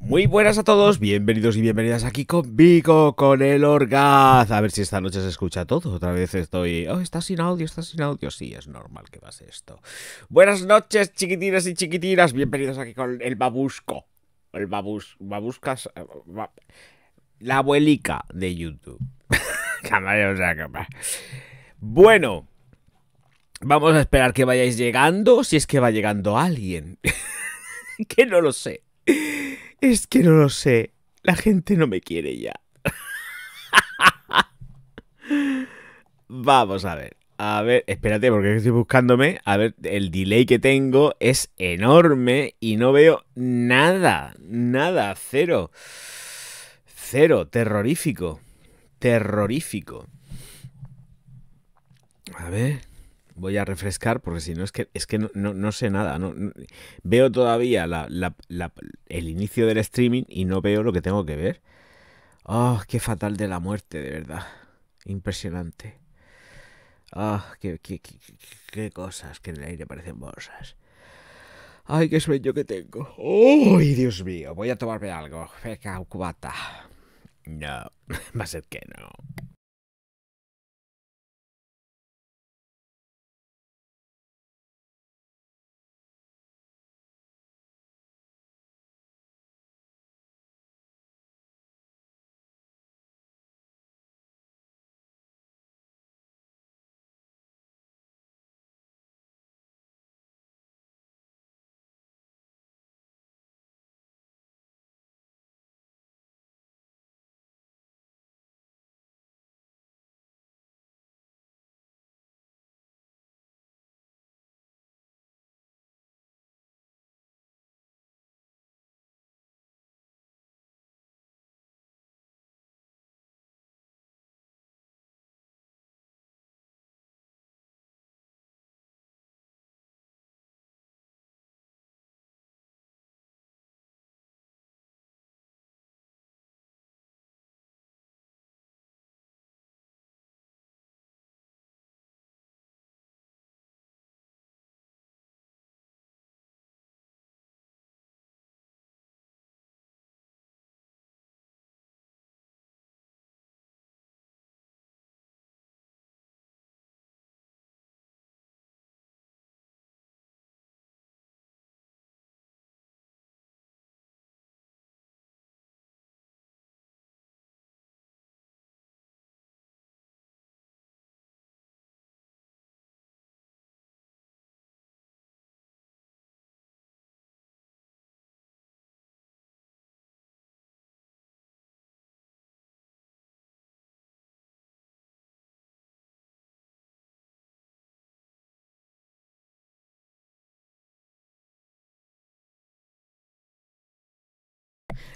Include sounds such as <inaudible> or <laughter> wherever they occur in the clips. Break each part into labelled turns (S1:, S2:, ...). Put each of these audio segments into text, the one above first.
S1: Muy buenas a todos, bienvenidos y bienvenidas aquí con conmigo, con el Orgaz. A ver si esta noche se escucha todo. Otra vez estoy. Oh, está sin audio, está sin audio. Sí, es normal que pase esto. Buenas noches, chiquitinas y chiquitinas. Bienvenidos aquí con el babusco. El babus. Babuscas. Eh, la abuelica de YouTube. <laughs> bueno. Vamos a esperar que vayáis llegando, si es que va llegando alguien. <laughs> que no lo sé. Es que no lo sé. La gente no me quiere ya. <laughs> Vamos a ver. A ver, espérate, porque estoy buscándome. A ver, el delay que tengo es enorme y no veo nada. Nada. Cero. Cero. Terrorífico. Terrorífico. A ver voy a refrescar porque si no es que es que no, sé nada. No, veo todavía el inicio del streaming y no veo lo que tengo que ver. oh, qué fatal de la muerte, de verdad! Impresionante. oh, qué, cosas que en el aire parecen bolsas! ¡Ay, qué sueño que tengo! ¡Uy, Dios mío! Voy a tomarme algo. Feca, cubata. No, <laughs> va a ser que no.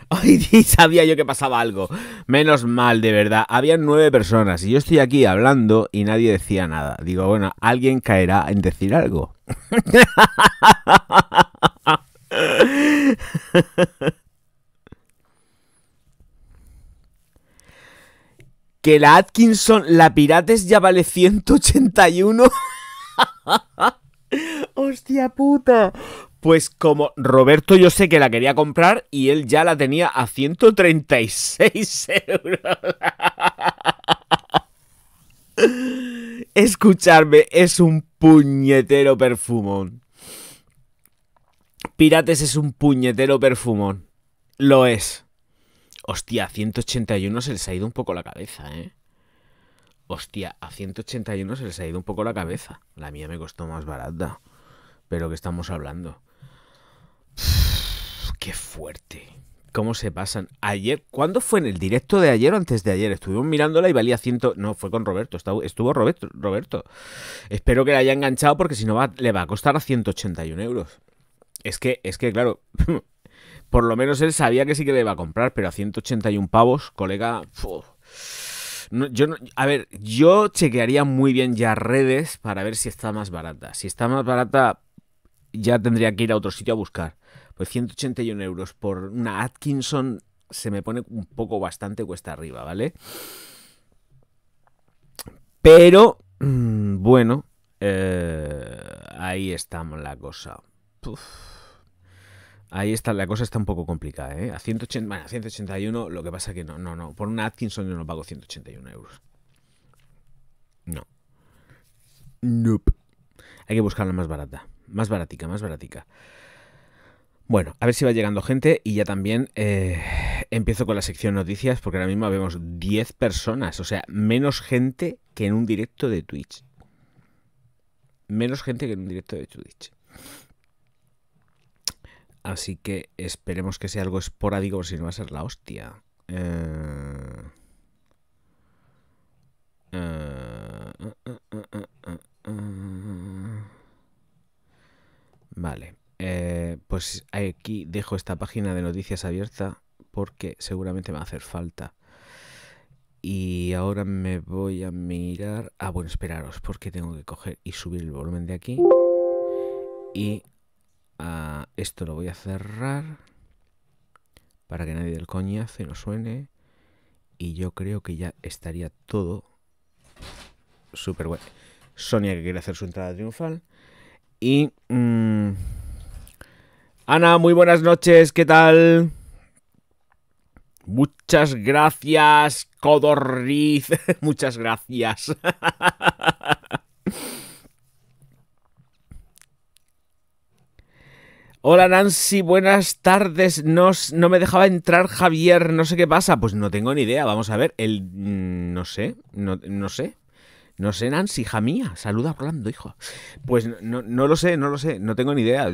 S1: Ay, <laughs> sabía yo que pasaba algo. Menos mal, de verdad. Habían nueve personas y yo estoy aquí hablando y nadie decía nada. Digo, bueno, alguien caerá en decir algo. <laughs> que la Atkinson, la Pirates ya vale 181. <laughs> Hostia puta. Pues como Roberto yo sé que la quería comprar y él ya la tenía a 136 <laughs> euros. Escucharme es un puñetero perfumón. Pirates es un puñetero perfumón. Lo es. Hostia, a 181 se les ha ido un poco la cabeza, ¿eh? Hostia, a 181 se les ha ido un poco la cabeza. La mía me costó más barata. Pero que estamos hablando? Qué fuerte. ¿Cómo se pasan? Ayer, ¿cuándo fue en el directo de ayer o antes de ayer? Estuvimos mirándola y valía ciento. No, fue con Roberto. Estuvo Roberto. Roberto. Espero que la haya enganchado porque si no va, le va a costar a 181 euros. Es que, es que, claro. <laughs> por lo menos él sabía que sí que le iba a comprar, pero a 181 pavos, colega. yo no, a ver, yo chequearía muy bien ya redes para ver si está más barata. Si está más barata, ya tendría que ir a otro sitio a buscar. 181 pues, euros por una Atkinson se me pone un poco bastante cuesta arriba, ¿vale? Pero, mm, bueno, eh, ahí estamos la cosa. Ahí está, la cosa está un poco complicada, ¿eh? A 180, a 181, lo que pasa que no, no, no. Por una Atkinson yo no pago 181 euros. No. Nope. Hay que buscarla más barata. Más baratica, más baratica. Bueno, a ver si va llegando gente y ya también eh, empiezo con la sección noticias porque ahora mismo vemos 10 personas, o sea, menos gente que en un directo de Twitch. Menos gente que en un directo de Twitch. Así que esperemos que sea algo esporádico, porque si no va a ser la hostia. Vale, eh, pues aquí dejo esta página de noticias abierta porque seguramente me va a hacer falta. Y ahora me voy a mirar... Ah, bueno, esperaros, porque tengo que coger y subir el volumen de aquí. Y ah, esto lo voy a cerrar para que nadie del coñazo y no suene. Y yo creo que ya estaría todo súper bueno. Sonia que quiere hacer su entrada triunfal. Y... Mm, Ana, muy buenas noches, ¿qué tal? Muchas gracias, Codorriz. <laughs> Muchas gracias. <laughs> Hola Nancy, buenas tardes. No, no, me dejaba entrar Javier, no sé qué pasa. Pues no tengo ni idea, vamos a ver. El... Mm, no sé, no sé. No sé, Nancy, hija mía, saluda a Orlando, hijo. Pues no, no lo sé, no lo sé, no tengo ni idea.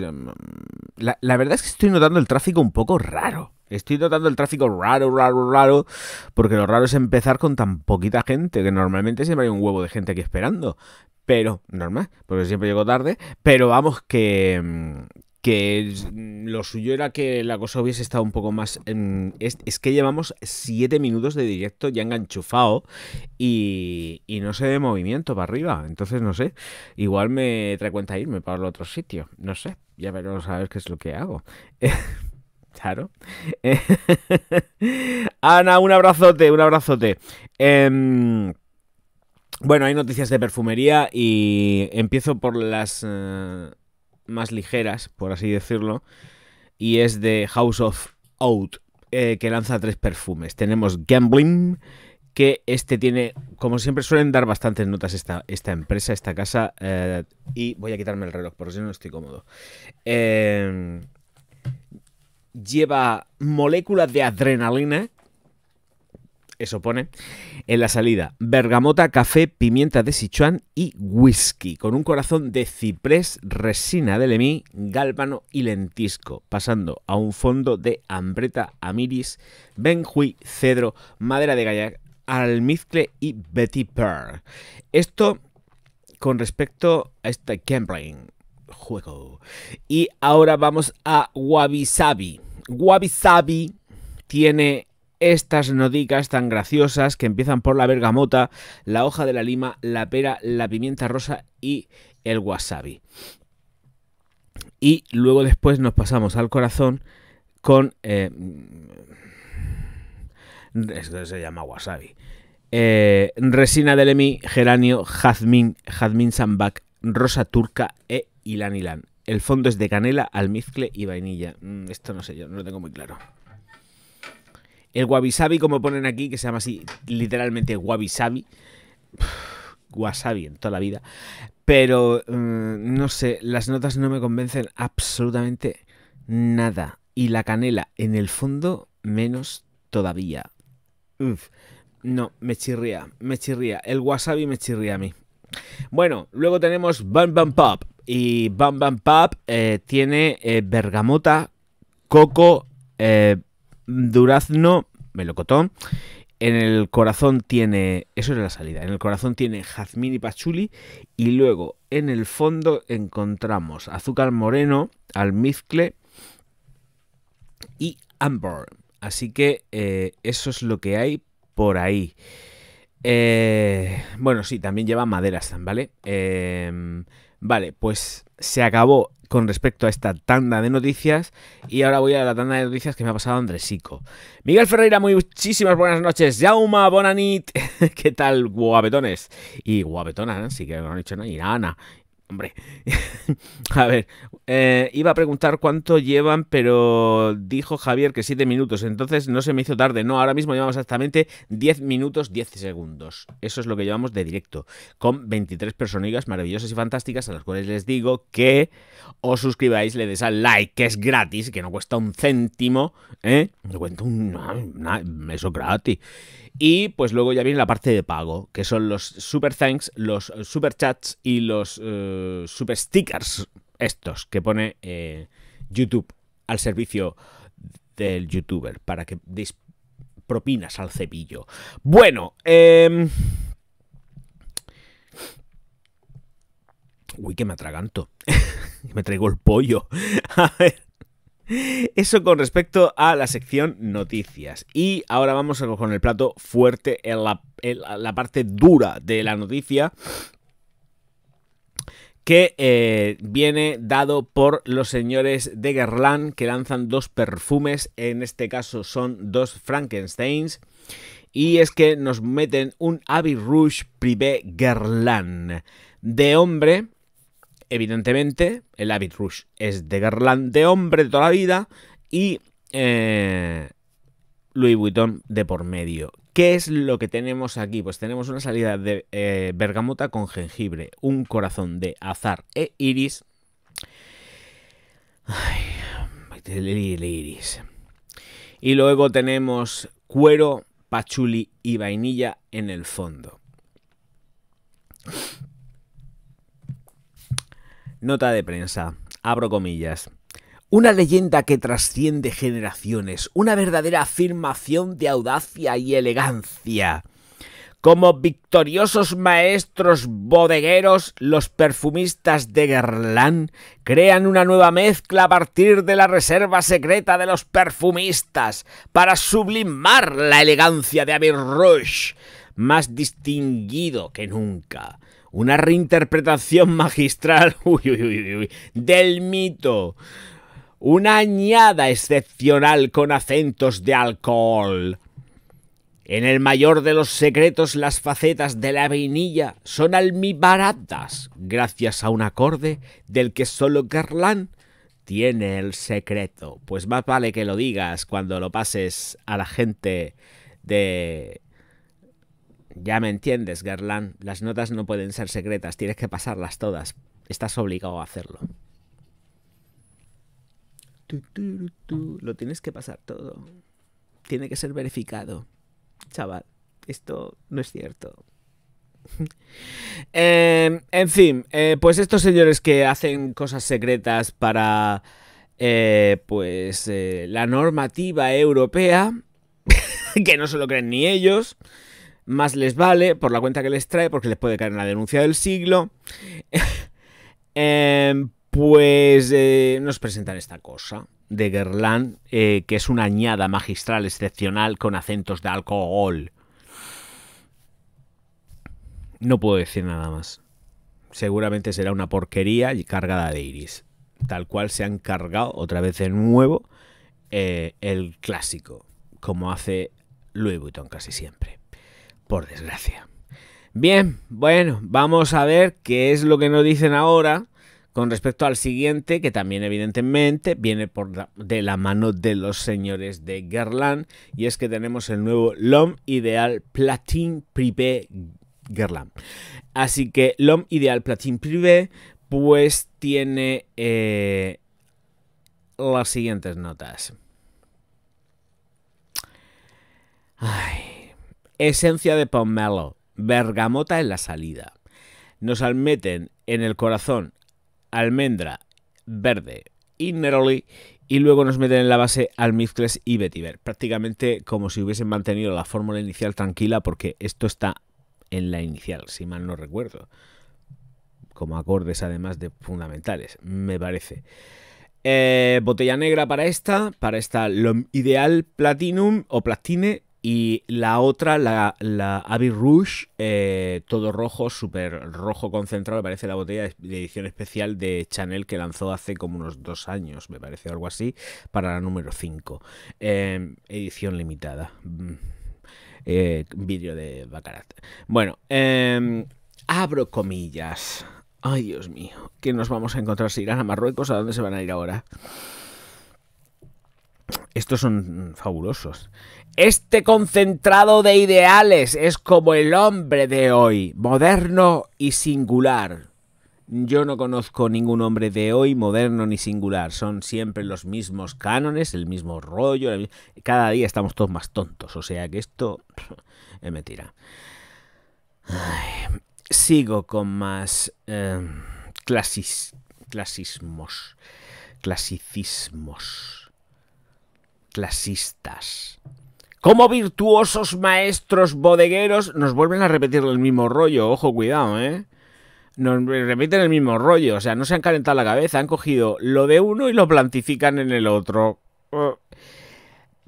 S1: La, la, verdad es que estoy notando el tráfico un poco raro. Estoy notando el tráfico raro, raro, raro, porque lo raro es empezar con tan poquita gente, que normalmente siempre hay un huevo de gente aquí esperando. Pero, normal, porque siempre llego tarde, pero vamos que, que mm, lo suyo era que la cosa hubiese estado un poco más... Es, que llevamos siete minutos de directo ya enganchufado y, y no se de movimiento para arriba, entonces no sé. Igual me trae cuenta irme para el otro sitio, no sé, ya veremos a ver qué es lo que hago. <laughs> Claro. <laughs> Ana, un abrazote, un abrazote. Em, bueno, hay noticias de perfumería y empiezo por las... Eh, más ligeras, por así decirlo, y es de House of Out, eh, que lanza tres perfumes. Tenemos Gambling, que este tiene, como siempre suelen dar bastantes notas esta, esta empresa, esta casa, eh, y voy a quitarme el reloj, por si no estoy cómodo. Eh, lleva moléculas de adrenalina eso pone, en la salida, bergamota, café, pimienta de Sichuan y whisky, con un corazón de ciprés, resina de lemí, gálbano y lentisco, pasando a un fondo de hambreta, amiris, benjuí, cedro, madera de gallar almizcle y Betty Esto con respecto a este Cambrian juego. Y ahora vamos a Wabi Sabi. tiene estas nodicas tan graciosas que empiezan por la bergamota, la hoja de la lima, la pera, la pimienta rosa y el wasabi. Y luego después nos pasamos al corazón con... Eh, mm, esto se llama wasabi. Eh, resina de lemí, geranio, jazmín, jazmín sambac, rosa turca e ilan ilan. El fondo es de canela, almizcle y vainilla. Mm, esto no sé yo, no lo tengo muy claro. El guabisabi, como ponen aquí, que se llama así literalmente guabisabi. sabi. <sighs> Wasabi en toda la vida. Pero mm, no sé, las notas no me convencen absolutamente nada. Y la canela en el fondo, menos todavía. No, me chirría, me chirría. El wasabi me chirría a mí. Bueno, luego tenemos Bam Bam Pop. Y Bam Bam Pop eh, tiene eh, bergamota, coco, eh, durazno melocotón. En el corazón tiene, eso es la salida, en el corazón tiene jazmín y pachuli y luego en el fondo encontramos azúcar moreno, almizcle y amber. Así que eh, eso es lo que hay por ahí. Eh, bueno, sí, también lleva maderas, ¿vale? Eh, Vale, pues se acabó con respecto a esta tanda de noticias y ahora voy a la tanda de noticias que me ha pasado Andresico. Miguel Ferreira, muchísimas buenas noches. Jauma, bonanit. <laughs> ¿Qué tal, guapetones? Y guapetonas, ¿no? sí que no han dicho nada. Y Ana, Hombre, <laughs> a ver, eh, iba a preguntar cuánto llevan, pero dijo Javier que siete minutos, entonces no se me hizo tarde, no, ahora mismo llevamos exactamente 10 minutos 10 segundos, eso es lo que llevamos de directo, con 23 personillas maravillosas y fantásticas a las cuales les digo que os suscribáis, le des al like, que es gratis, que no cuesta un céntimo, ¿eh? me cuento, un... eso gratis. Y pues luego ya viene la parte de pago, que son los super thanks, los super chats y los eh, super stickers, estos que pone eh, YouTube al servicio del youtuber para que propinas al cepillo. Bueno, em, uy, que me atraganto. <laughs> me traigo el pollo. <laughs> A ver. Eso con respecto a la sección noticias. Y ahora vamos con el plato fuerte, en la, parte dura de la noticia, que eh, viene dado por los señores de Guerlain que lanzan dos perfumes, en este caso son dos Frankensteins, y es que nos meten un Abbey Rouge Privé Guerlain de hombre evidentemente, el habit Rush es de Garland de hombre de toda la vida y eh, Louis Vuitton de por medio. ¿Qué es lo que tenemos aquí? Pues tenemos una salida de eh, bergamota con jengibre, un corazón de azar e iris. el, iris. Y luego tenemos cuero, pachuli y vainilla en el fondo. Nota de prensa. Abro comillas. Una leyenda que trasciende generaciones, una verdadera afirmación de audacia y elegancia. Como victoriosos maestros bodegueros, los perfumistas de Guerlain crean una nueva mezcla a partir de la reserva secreta de los perfumistas para sublimar la elegancia de Abir Rush, más distinguido que nunca una reinterpretación magistral <laughs> del mito. Una añada excepcional con acentos de alcohol. En el mayor de los secretos las facetas de la vainilla son almibaratas gracias a un acorde del que solo Garland tiene el secreto. Pues más vale que lo digas cuando lo pases a la gente de ya me entiendes, Garland. Las notas no pueden ser secretas, tienes que pasarlas todas. Estás obligado a hacerlo. Lo tienes que pasar todo. Tiene que ser verificado. Chaval, esto no es cierto. <laughs> Em, en fin, eh, pues estos señores que hacen cosas secretas para eh, pues eh, la normativa europea, <laughs> que no se lo creen ni ellos, más les vale por la cuenta que les trae, porque les puede caer en la denuncia del siglo, <laughs> em, pues eh, nos presentan esta cosa de Gerland, eh, que es una añada magistral excepcional con acentos de alcohol. No puedo decir nada más. Seguramente será una porquería y cargada de iris. Tal cual se han cargado otra vez de nuevo eh, el clásico, como hace Louis Vuitton casi siempre por desgracia. Bien, bueno, vamos a ver qué es lo que nos dicen ahora con respecto al siguiente, que también evidentemente viene de la mano de los señores de Gerland, y es que tenemos el nuevo LOM Ideal Platin Privé Gerland. Así que LOM Ideal Platin Privé, pues tiene eh, las siguientes notas. Ay. Esencia de pomelo, bergamota en la salida. Nos meten en el corazón almendra verde y neroli y luego nos meten en la base almizcles y vetiver. Prácticamente como si hubiesen mantenido la fórmula inicial tranquila porque esto está en la inicial, si mal no recuerdo. Como acordes además de fundamentales, me parece. Eh, botella negra para esta, para esta lo ideal platinum o platine y la otra, la, la Rouge, eh, todo rojo, súper rojo concentrado, me parece la botella de edición especial de Chanel que lanzó hace como unos dos años, me parece algo así, para la número 5. Em, edición limitada. Mm. Eh, vídeo de Bacarat. Bueno, em, abro comillas. Ay, Dios mío, ¿qué nos vamos a encontrar? ¿Se irán a Marruecos? ¿A dónde se van a ir ahora? Estos son fabulosos. Este concentrado de ideales es como el hombre de hoy, moderno y singular. Yo no conozco ningún hombre de hoy moderno ni singular. Son siempre los mismos cánones, el mismo rollo. Cada día estamos todos más tontos. O sea que esto <laughs> es mentira. sigo con más em, clasismos. Clasicismos clasistas. Como virtuosos maestros bodegueros nos vuelven a repetir el mismo rollo, ojo, cuidado, ¿eh? Nos repiten el mismo rollo, o sea, no se han calentado la cabeza, han cogido lo de uno y lo plantifican en el otro.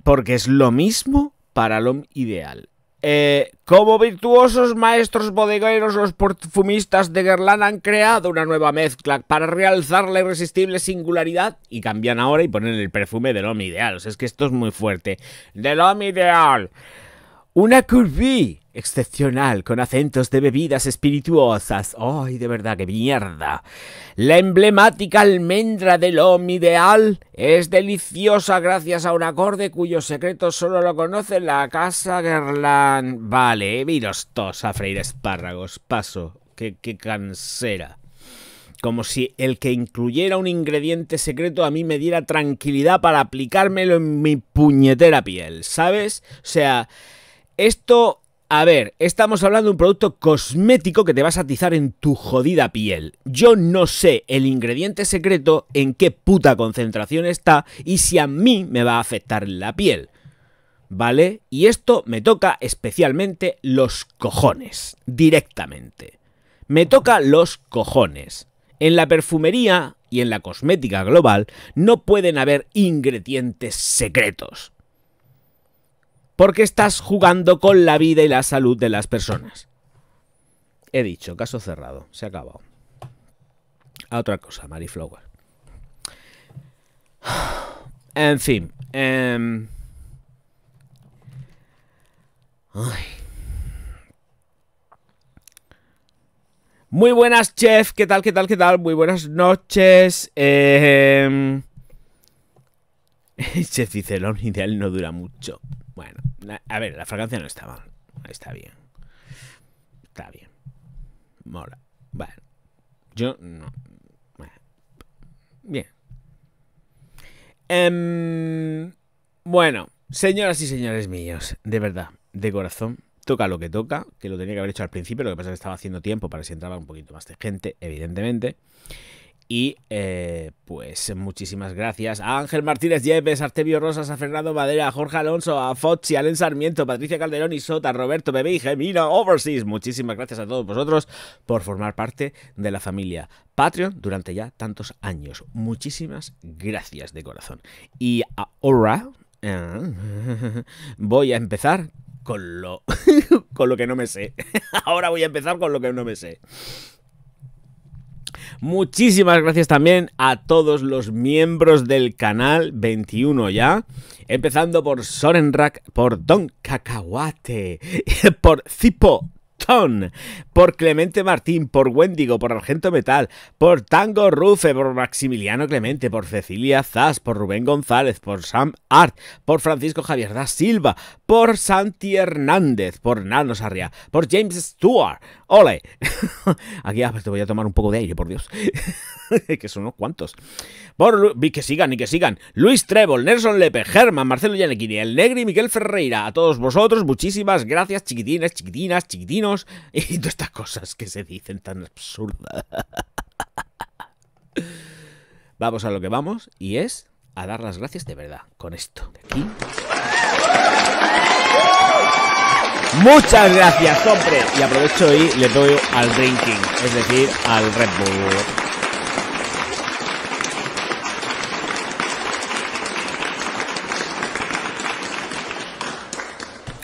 S1: Porque es lo mismo para lo ideal. Eh, como virtuosos maestros bodegueros, los perfumistas de Guerlain han creado una nueva mezcla para realzar la irresistible singularidad y cambian ahora y ponen el perfume de L'Homme ideal. es que esto es muy fuerte. de hombre ideal. Una curvy excepcional, con acentos de bebidas espirituosas. ¡Ay, de verdad, qué mierda! La emblemática almendra del Om ideal es deliciosa gracias a un acorde cuyo secreto solo lo conoce la casa Gerland. Vale, viros visto a freír espárragos. Paso, ¡Qué cansera como si el que incluyera un ingrediente secreto a mí me diera tranquilidad para aplicármelo en mi puñetera piel, ¿sabes? O sea, esto a ver, estamos hablando de un producto cosmético que te vas a atizar en tu jodida piel. Yo no sé el ingrediente secreto, en qué puta concentración está y si a mí me va a afectar la piel. ¿Vale? Y esto me toca especialmente los cojones, directamente. Me toca los cojones. En la perfumería y en la cosmética global no pueden haber ingredientes secretos porque estás jugando con la vida y la salud de las personas. He dicho, caso cerrado, se ha acabado. A otra cosa, Mary Flower. En fin. Em, Muy buenas, chef. ¿Qué tal, qué tal, qué tal? Muy buenas noches. Em. <laughs> chef dice, lo ideal no dura mucho. Bueno a ver, la fragancia no está mal. Está bien. Está bien. Mola. bueno. Yo no. Bien. Em, bueno, señoras y señores míos, de verdad, de corazón, toca lo que toca, que lo tenía que haber hecho al principio, lo que pasa es que estaba haciendo tiempo para si entraba un poquito más de gente, evidentemente. Y eh, pues muchísimas gracias a Ángel Martínez Yepes, Artebio Rosas, a Fernando Madera, a Jorge Alonso, a a Alen Sarmiento, Patricia Calderón y Sota, Roberto Bebé y Gemina Overseas. Muchísimas gracias a todos vosotros por formar parte de la familia Patreon durante ya tantos años. Muchísimas gracias de corazón. Y ahora eh, voy a empezar con lo, <laughs> con lo que no me sé. <laughs> Ahora voy a empezar con lo que no me sé. Muchísimas gracias también a todos los miembros del canal 21 ya. Empezando por Sorenrak, por Don Cacahuate, <laughs> por Zipo por Clemente Martín, por Wendigo, por Argento Metal, por Tango Rufe, por Maximiliano Clemente, por Cecilia Zas, por Rubén González, por Sam Art, por Francisco Javier da Silva, por Santi Hernández, por Nano Sarria, por James Stewart. ¡Ole! <laughs> Aquí ah, pues te voy a tomar un poco de aire, por Dios. <laughs> que son unos cuantos. Por vi que sigan y que sigan. Luis Trebol Nelson Lepe, Germán, Marcelo Yanequini, El Negri, Miguel Ferreira. A todos vosotros, muchísimas gracias, chiquitines, chiquitinas, chiquitinos y <laughs> todas estas cosas que se dicen tan absurdas. <laughs> Vamos a lo que vamos y es a dar las gracias de verdad con esto. Muchas gracias, hombre. Y aprovecho y le doy al ranking es decir, al Red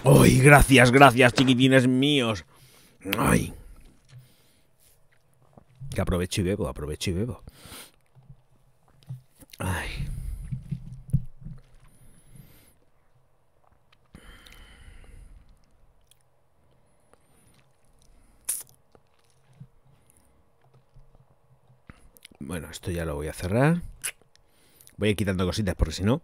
S1: Bull. ¡Ay, gracias, gracias, chiquitines míos! Ay. Que aprovecho y bebo, aprovecho y bebo. Ay. Bueno, esto ya lo voy a cerrar. Voy a ir quitando cositas porque si no,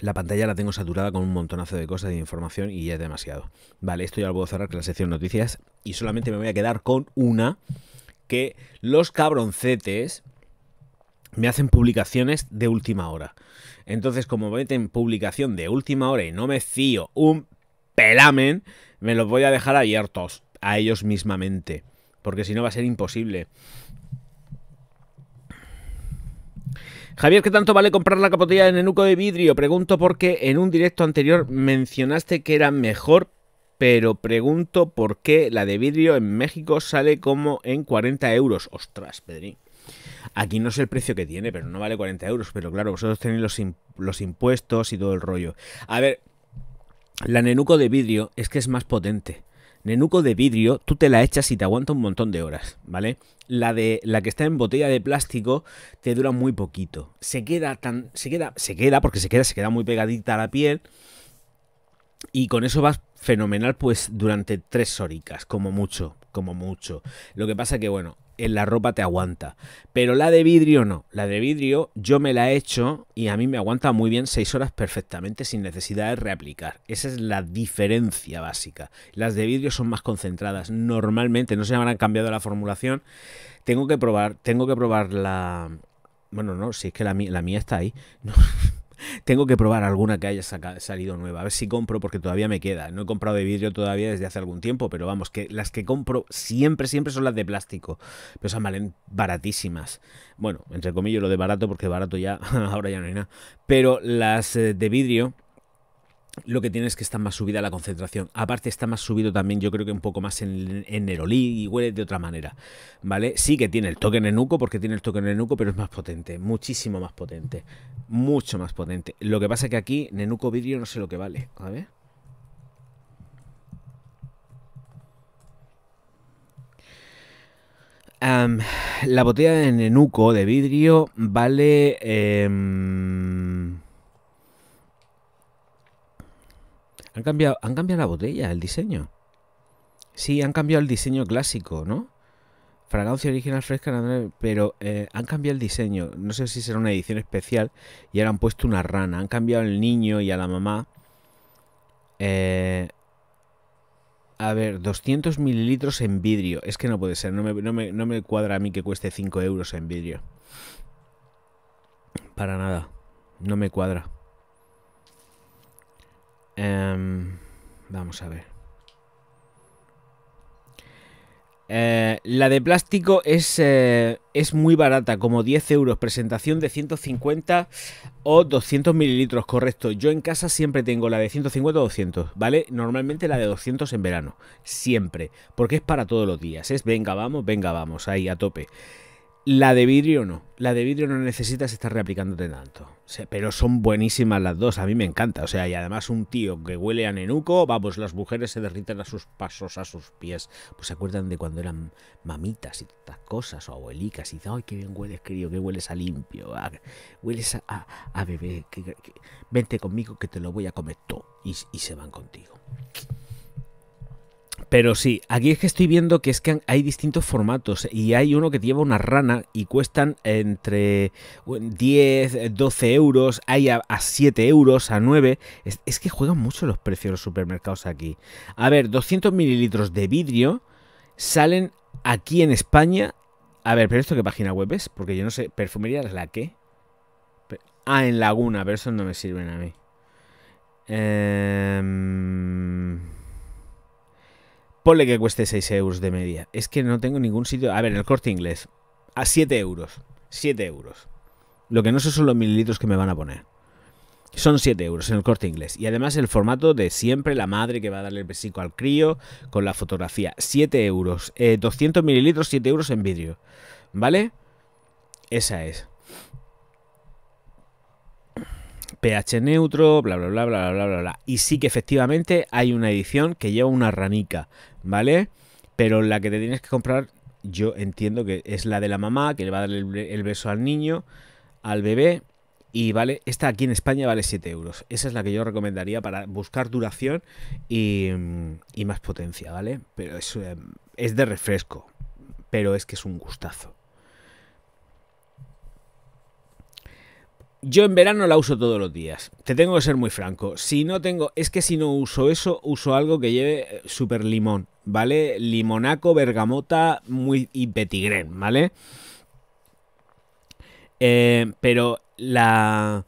S1: la pantalla la tengo saturada con un montonazo de cosas y de información y ya es demasiado. Vale, esto ya lo puedo cerrar con la sección noticias y solamente me voy a quedar con una que los cabroncetes me hacen publicaciones de última hora. Entonces, como meten publicación de última hora y no me cío un pelamen, me los voy a dejar abiertos a ellos mismamente. Porque si no va a ser imposible. Javier, ¿qué tanto vale comprar la capotilla de Nenuco de vidrio? Pregunto porque en un directo anterior mencionaste que era mejor, pero pregunto por qué la de vidrio en México sale como en 40 euros. Ostras, Pedri. Aquí no sé el precio que tiene, pero no vale 40 euros. Pero claro, vosotros tenéis los, los impuestos y todo el rollo. A ver, la Nenuco de vidrio es que es más potente. Nenuco de vidrio, tú te la echas y te aguanta un montón de horas, ¿vale? La de la que está en botella de plástico te dura muy poquito. Se queda tan se queda se queda porque se queda se queda muy pegadita a la piel y con eso vas fenomenal pues durante tres horicas, como mucho, como mucho. Lo que pasa que bueno, en la ropa te aguanta. Pero la de vidrio no. La de vidrio yo me la he hecho y a mí me aguanta muy bien 6 horas perfectamente sin necesidad de reaplicar. Esa es la diferencia básica. Las de vidrio son más concentradas. Normalmente no se habrán cambiado la formulación. Tengo que probar, tengo que probar la... Bueno, no, si es que la, mía, la mía está ahí. No. Tengo que probar alguna que haya salido nueva. A ver si compro, porque todavía me queda. No he comprado de vidrio todavía desde hace algún tiempo, pero vamos, que las que compro siempre, siempre son las de plástico. Pero son valen baratísimas. Bueno, entre comillas lo de barato, porque barato ya, <laughs> ahora ya no hay nada. Pero las eh, de vidrio lo que tiene es que está más subida la concentración. Aparte está más subido también, yo creo que un poco más en, en y huele de otra manera, ¿vale? Sí que tiene el toque Nenuco porque tiene el toque en pero es más potente, muchísimo más potente, mucho más potente. Lo que pasa es que aquí Nenuco vidrio no sé lo que vale, a ver. la botella de Nenuco de vidrio vale... Em, Han cambiado, han cambiado la botella, el diseño. Sí, han cambiado el diseño clásico, ¿no? Fragancia original fresca, pero eh, han cambiado el diseño. No sé si será una edición especial y ahora han puesto una rana. Han cambiado al niño y a la mamá. Eh, a ver, 200 mililitros en vidrio. Es que no puede ser. No me, no me cuadra a mí que cueste 5 euros en vidrio. Para nada. No me cuadra. Em, vamos a ver. Eh, la de plástico es, eh, es muy barata, como 10 euros, presentación de 150 o 200 mililitros, correcto. Yo en casa siempre tengo la de 150 o 200, ¿vale? Normalmente la de 200 en verano, siempre, porque es para todos los días, es venga vamos, venga vamos, ahí a tope. La de vidrio no. La de vidrio no necesitas estar reaplicándote tanto. Pero son buenísimas las dos. A mí me encanta. O sea, y además un tío que huele a nenuco, vamos, pues las mujeres se derriten a sus pasos, a sus pies. Pues se acuerdan de cuando eran mamitas y estas cosas, o abuelicas, y dicen, ay, qué bien hueles, querido, qué hueles a limpio, hueles a, a, bebé, que, vente conmigo que te lo voy a comer todo. Y, y se van contigo. Pero sí, aquí es que estoy viendo que es que hay distintos formatos y hay uno que lleva una rana y cuestan entre 10, 12 euros, hay a, 7 euros, a 9. Es, que juegan mucho los precios los supermercados aquí. A ver, 200 mililitros de vidrio salen aquí en España. A ver, pero esto qué página web es? Porque yo no sé, perfumería es la que. Ah, en Laguna, pero eso no me sirven a mí. Eh... Ponle que cueste 6 euros de media. Es que no tengo ningún sitio. A ver, en el corte inglés. A 7 euros. 7 euros. Lo que no sé son los mililitros que me van a poner. Son 7 euros en el corte inglés. Y además el formato de siempre, la madre que va a darle el besico al crío con la fotografía. 7 euros. 200 eh, mililitros, 7 euros en vidrio. ¿Vale? Esa es. pH neutro, bla, bla, bla, bla, bla, bla, bla. Y sí que efectivamente hay una edición que lleva una ranica ¿vale? Pero la que te tienes que comprar, yo entiendo que es la de la mamá, que le va a dar el, beso al niño, al bebé, y vale, esta aquí en España vale 7 euros. Esa es la que yo recomendaría para buscar duración y, más potencia, ¿vale? Pero es, eh, es de refresco, pero es que es un gustazo. Yo en verano la uso todos los días. Te tengo que ser muy franco. Si no tengo, es que si no uso eso, uso algo que lleve eh, super limón ¿vale? Limonaco, bergamota muy, y petigren, ¿vale? Eh, pero la.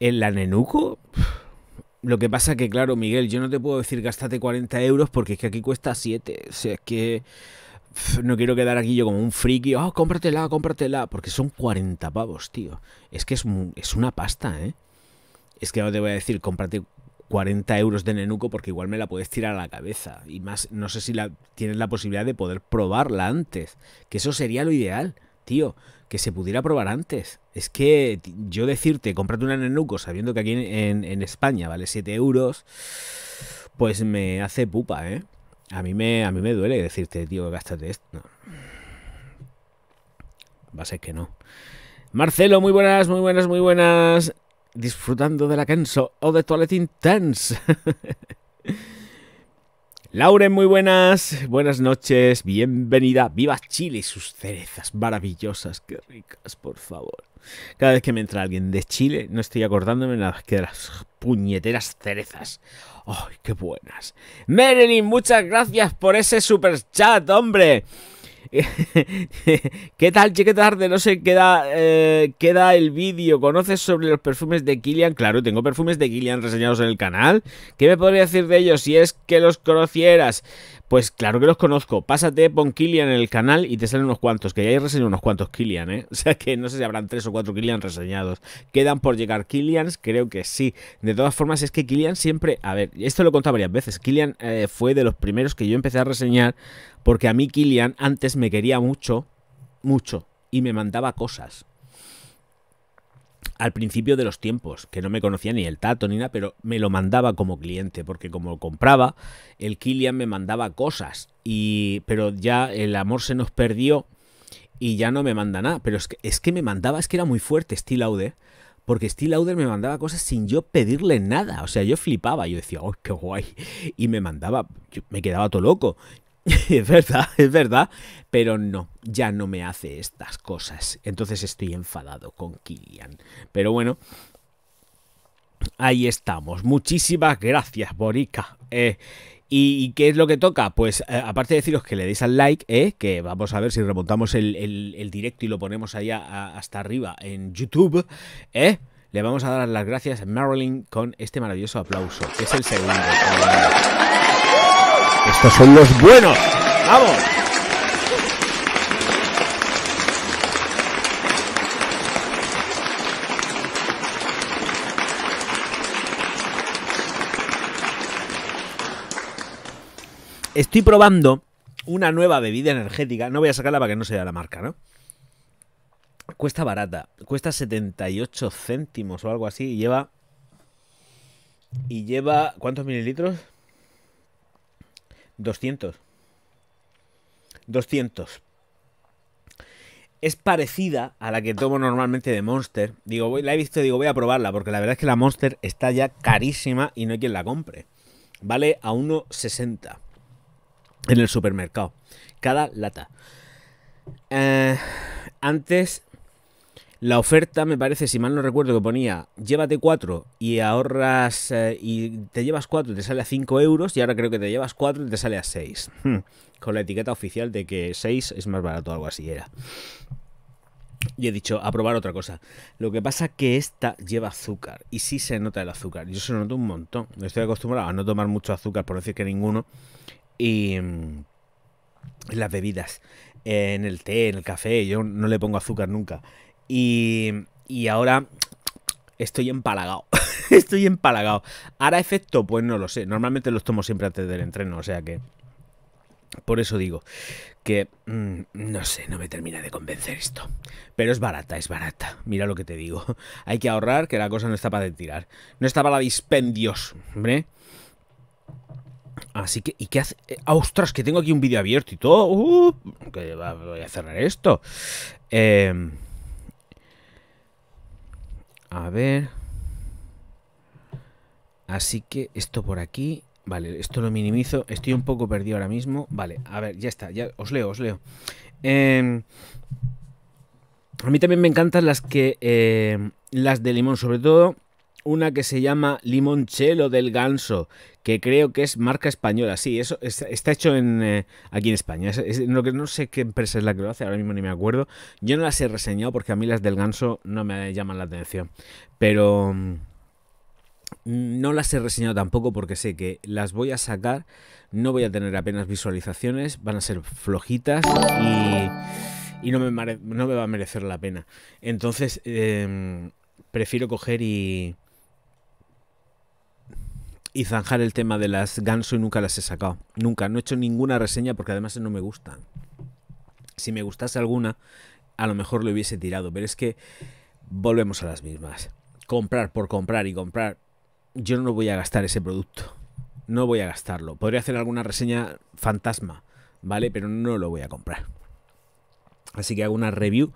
S1: En la Nenuco. Lo que pasa que, claro, Miguel, yo no te puedo decir gastate 40 euros porque es que aquí cuesta 7. O sea, es que. No quiero quedar aquí yo como un friki. Oh, cómpratela, cómpratela. Porque son 40 pavos, tío. Es que es, es una pasta, ¿eh? Es que no te voy a decir, cómprate 40 euros de Nenuco porque igual me la puedes tirar a la cabeza. Y más, no sé si la, tienes la posibilidad de poder probarla antes. Que eso sería lo ideal, tío. Que se pudiera probar antes. Es que yo decirte, cómprate una Nenuco sabiendo que aquí en, España vale 7 euros, pues me hace pupa, ¿eh? A mí me, a mí me duele decirte, tío, gástate esto. Va a ser que no. Marcelo, muy buenas, muy buenas, muy buenas disfrutando de la canso o de Toilet Intense. <laughs> Lauren, muy buenas, buenas noches, bienvenida, viva Chile y sus cerezas maravillosas, qué ricas, por favor. Cada vez que me entra alguien de Chile, no estoy acordándome nada que de las puñeteras cerezas. ¡Ay, qué buenas! Marilyn, muchas gracias por ese super chat, hombre. <laughs> ¿Qué tal, che? tarde? No sé, qué da eh, queda el vídeo. ¿Conoces sobre los perfumes de Kilian? Claro, tengo perfumes de Kilian reseñados en el canal. ¿Qué me podría decir de ellos si es que los conocieras? Pues claro que los conozco. Pásate, pon Kilian en el canal y te salen unos cuantos, que ya hay reseñado unos cuantos Killian, ¿eh? <laughs> O sea que no sé si habrán tres o cuatro Killian reseñados. ¿Quedan por llegar Killians? Creo que sí. De todas formas, es que Killian siempre... A ver, esto lo he contado varias veces. Killian eh, fue de los primeros que yo empecé a reseñar porque a mí Killian antes me quería mucho, mucho, y me mandaba cosas al principio de los tiempos, que no me conocía ni el tato ni nada, pero me lo mandaba como cliente, porque como compraba, el Kilian me mandaba cosas, y, pero ya el amor se nos perdió y ya no me manda nada. Pero es que, es que me mandaba, es que era muy fuerte Steel porque Steel me mandaba cosas sin yo pedirle nada, o sea, yo flipaba, yo decía, ¡oh, qué guay! Y me mandaba, me quedaba todo loco. <laughs> es verdad, es verdad, pero no, ya no me hace estas cosas. Entonces estoy enfadado con Kilian. Pero bueno, ahí estamos. Muchísimas gracias, Borica. Eh, ¿Y qué es lo que toca? Pues eh, aparte de deciros que le deis al like, eh, que vamos a ver si remontamos el, directo y lo ponemos allá hasta arriba en YouTube, le vamos a dar las gracias a Marilyn con este maravilloso aplauso, que es el segundo. Estos son los buenos. ¡Vamos! Estoy probando una nueva bebida energética. No voy a sacarla para que no se vea la marca, ¿no? Cuesta barata. Cuesta 78 céntimos o algo así. Y lleva. Y lleva. ¿Cuántos mililitros? 200. 200. Es parecida a la que tomo normalmente de Monster. Digo, voy, la he visto y digo, voy a probarla, porque la verdad es que la Monster está ya carísima y no hay quien la compre. Vale a 1,60 en el supermercado. Cada lata. Eh, antes la oferta, me parece, si mal no recuerdo, que ponía llévate 4 y ahorras eh, y te llevas 4 y te sale a 5 euros y ahora creo que te llevas 4 y te sale a 6. Hmm. Con la etiqueta oficial de que 6 es más barato, o algo así era. Y he dicho, a probar otra cosa. Lo que pasa que esta lleva azúcar y sí se nota el azúcar. Yo se nota noto un montón. Estoy acostumbrado a no tomar mucho azúcar, por decir que ninguno. Y mm, las bebidas, eh, en el té, en el café, yo no le pongo azúcar nunca. Y, y ahora estoy empalagado. <laughs> estoy empalagado. ¿Hará efecto? Pues no lo sé. Normalmente los tomo siempre antes del entreno, o sea que... Por eso digo que mm, no sé, no me termina de convencer esto. Pero es barata, es barata. Mira lo que te digo. <laughs> Hay que ahorrar, que la cosa no está para de tirar. No está para dispendios, hombre. Así que, ¿y qué hace? Eh, ah, ¡Ostras! Que tengo aquí un vídeo abierto y todo. Uh, que voy a cerrar esto. Eh. A ver. Así que esto por aquí. Vale, esto lo minimizo. Estoy un poco perdido ahora mismo. Vale, a ver, ya está. Ya os leo, os leo. Em, a mí también me encantan las que. Eh, las de limón, sobre todo una que se llama Limonchelo del Ganso, que creo que es marca española. Sí, eso está hecho eh, aquí en España. Es, lo no, no sé qué empresa es la que lo hace, ahora mismo ni me acuerdo. Yo no las he reseñado porque a mí las del Ganso no me llaman la atención. Pero mm, no las he reseñado tampoco porque sé que las voy a sacar, no voy a tener apenas visualizaciones, van a ser flojitas y, no, me va a merecer la pena. Entonces... Em, prefiero coger y, y zanjar el tema de las Ganso y nunca las he sacado. Nunca, no he hecho ninguna reseña porque además no me gustan. Si me gustase alguna, a lo mejor lo hubiese tirado, pero es que volvemos a las mismas. Comprar por comprar y comprar. Yo no voy a gastar ese producto. No voy a gastarlo. Podría hacer alguna reseña fantasma, ¿vale? Pero no lo voy a comprar. Así que hago una review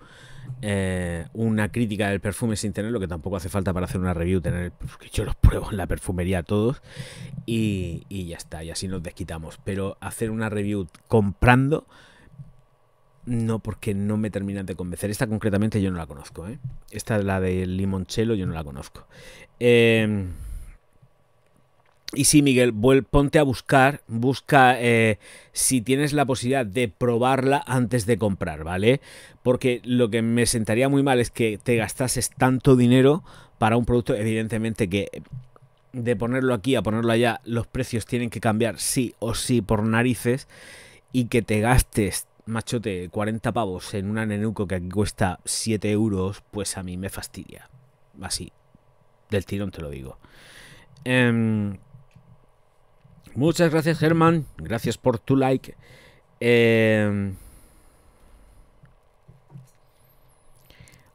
S1: eh, una crítica del perfume sin tener lo que tampoco hace falta para hacer una review, tener, porque pues, yo los pruebo en la perfumería todos, y, ya está, y así nos desquitamos. Pero hacer una review comprando, no, porque no me terminan de convencer. Esta concretamente yo no la conozco, ¿eh? Esta es la de limoncello, yo no la conozco. Em, y sí, Miguel, ponte a buscar, busca eh, si tienes la posibilidad de probarla antes de comprar, ¿vale? Porque lo que me sentaría muy mal es que te gastases tanto dinero para un producto, evidentemente que eh, de ponerlo aquí a ponerlo allá, los precios tienen que cambiar sí o sí por narices y que te gastes, machote, 40 pavos en una Nenuco que aquí cuesta 7 euros, pues a mí me fastidia. Así, del tirón te lo digo. Em, Muchas gracias, Germán. Gracias por tu like. Eh,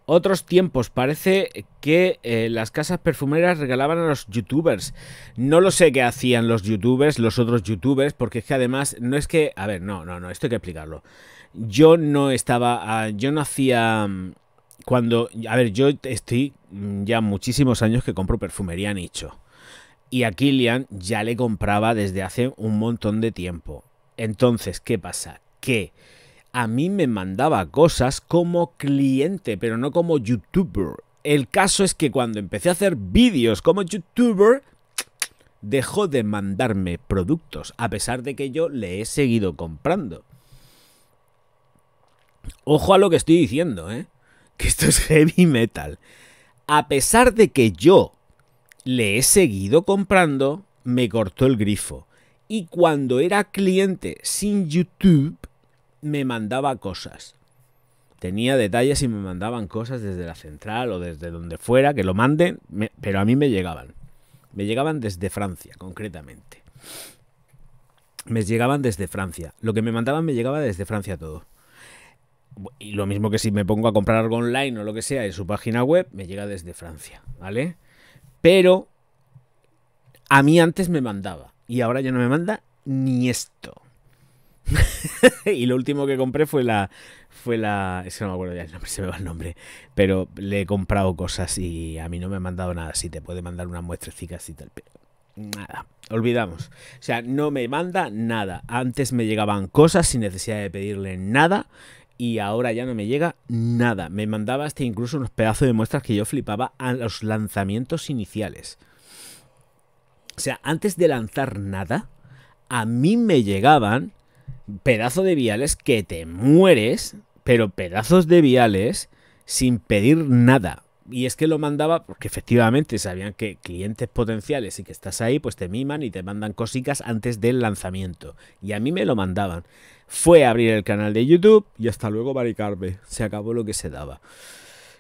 S1: otros tiempos. Parece que eh, las casas perfumeras regalaban a los youtubers. No lo sé qué hacían los youtubers, los otros youtubers, porque es que además no es que... A ver, no, no, no, esto hay que explicarlo. Yo no estaba... Ah, yo no hacía mm, cuando, a ver, yo estoy ya muchísimos años que compro perfumería nicho y a Killian ya le compraba desde hace un montón de tiempo. Entonces, ¿qué pasa? Que a mí me mandaba cosas como cliente, pero no como youtuber. El caso es que cuando empecé a hacer vídeos como youtuber, dejó de mandarme productos, a pesar de que yo le he seguido comprando. Ojo a lo que estoy diciendo, ¿eh? <laughs> Que esto es heavy metal. A pesar de que yo le he seguido comprando, me cortó el grifo. Y cuando era cliente sin YouTube, me mandaba cosas. Tenía detalles y me mandaban cosas desde la central o desde donde fuera, que lo manden, pero a mí me llegaban. Me llegaban desde Francia, concretamente. Me llegaban desde Francia. Lo que me mandaban me llegaba desde Francia todo. Y lo mismo que si me pongo a comprar algo online o lo que sea en su página web, me llega desde Francia, ¿vale? Pero a mí antes me mandaba y ahora ya no me manda ni esto. <laughs> y lo último que compré fue la. Fue la. Es que no me acuerdo ya el nombre, se me va el nombre. Pero le he comprado cosas y a mí no me ha mandado nada. Sí, te puede mandar unas muestrecitas y tal, pero. Nada, olvidamos. O sea, no me manda nada. Antes me llegaban cosas sin necesidad de pedirle nada y ahora ya no me llega nada. Me mandaba hasta incluso unos pedazos de muestras que yo flipaba a los lanzamientos iniciales. O sea, antes de lanzar nada, a mí me llegaban pedazos de viales que te mueres, pero pedazos de viales sin pedir nada. Y es que lo mandaba porque efectivamente sabían que clientes potenciales y que estás ahí, pues te miman y te mandan cositas antes del lanzamiento. Y a mí me lo mandaban fue abrir el canal de YouTube y hasta luego maricarme. Se acabó lo que se daba.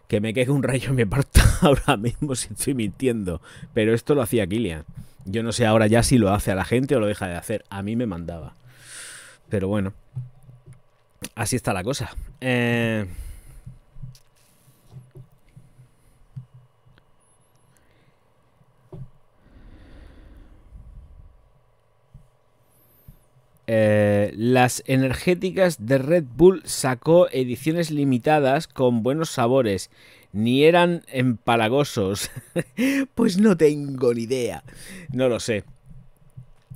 S1: Que me queje un rayo me parta <laughs> ahora mismo si estoy mintiendo. Pero esto lo hacía Kilian. Yo no sé ahora ya si lo hace a la gente o lo deja de hacer. A mí me mandaba. Pero bueno. Así está la cosa. Eh... Eh, las energéticas de Red Bull sacó ediciones limitadas con buenos sabores. Ni eran empalagosos. <laughs> pues no tengo ni idea. No lo sé.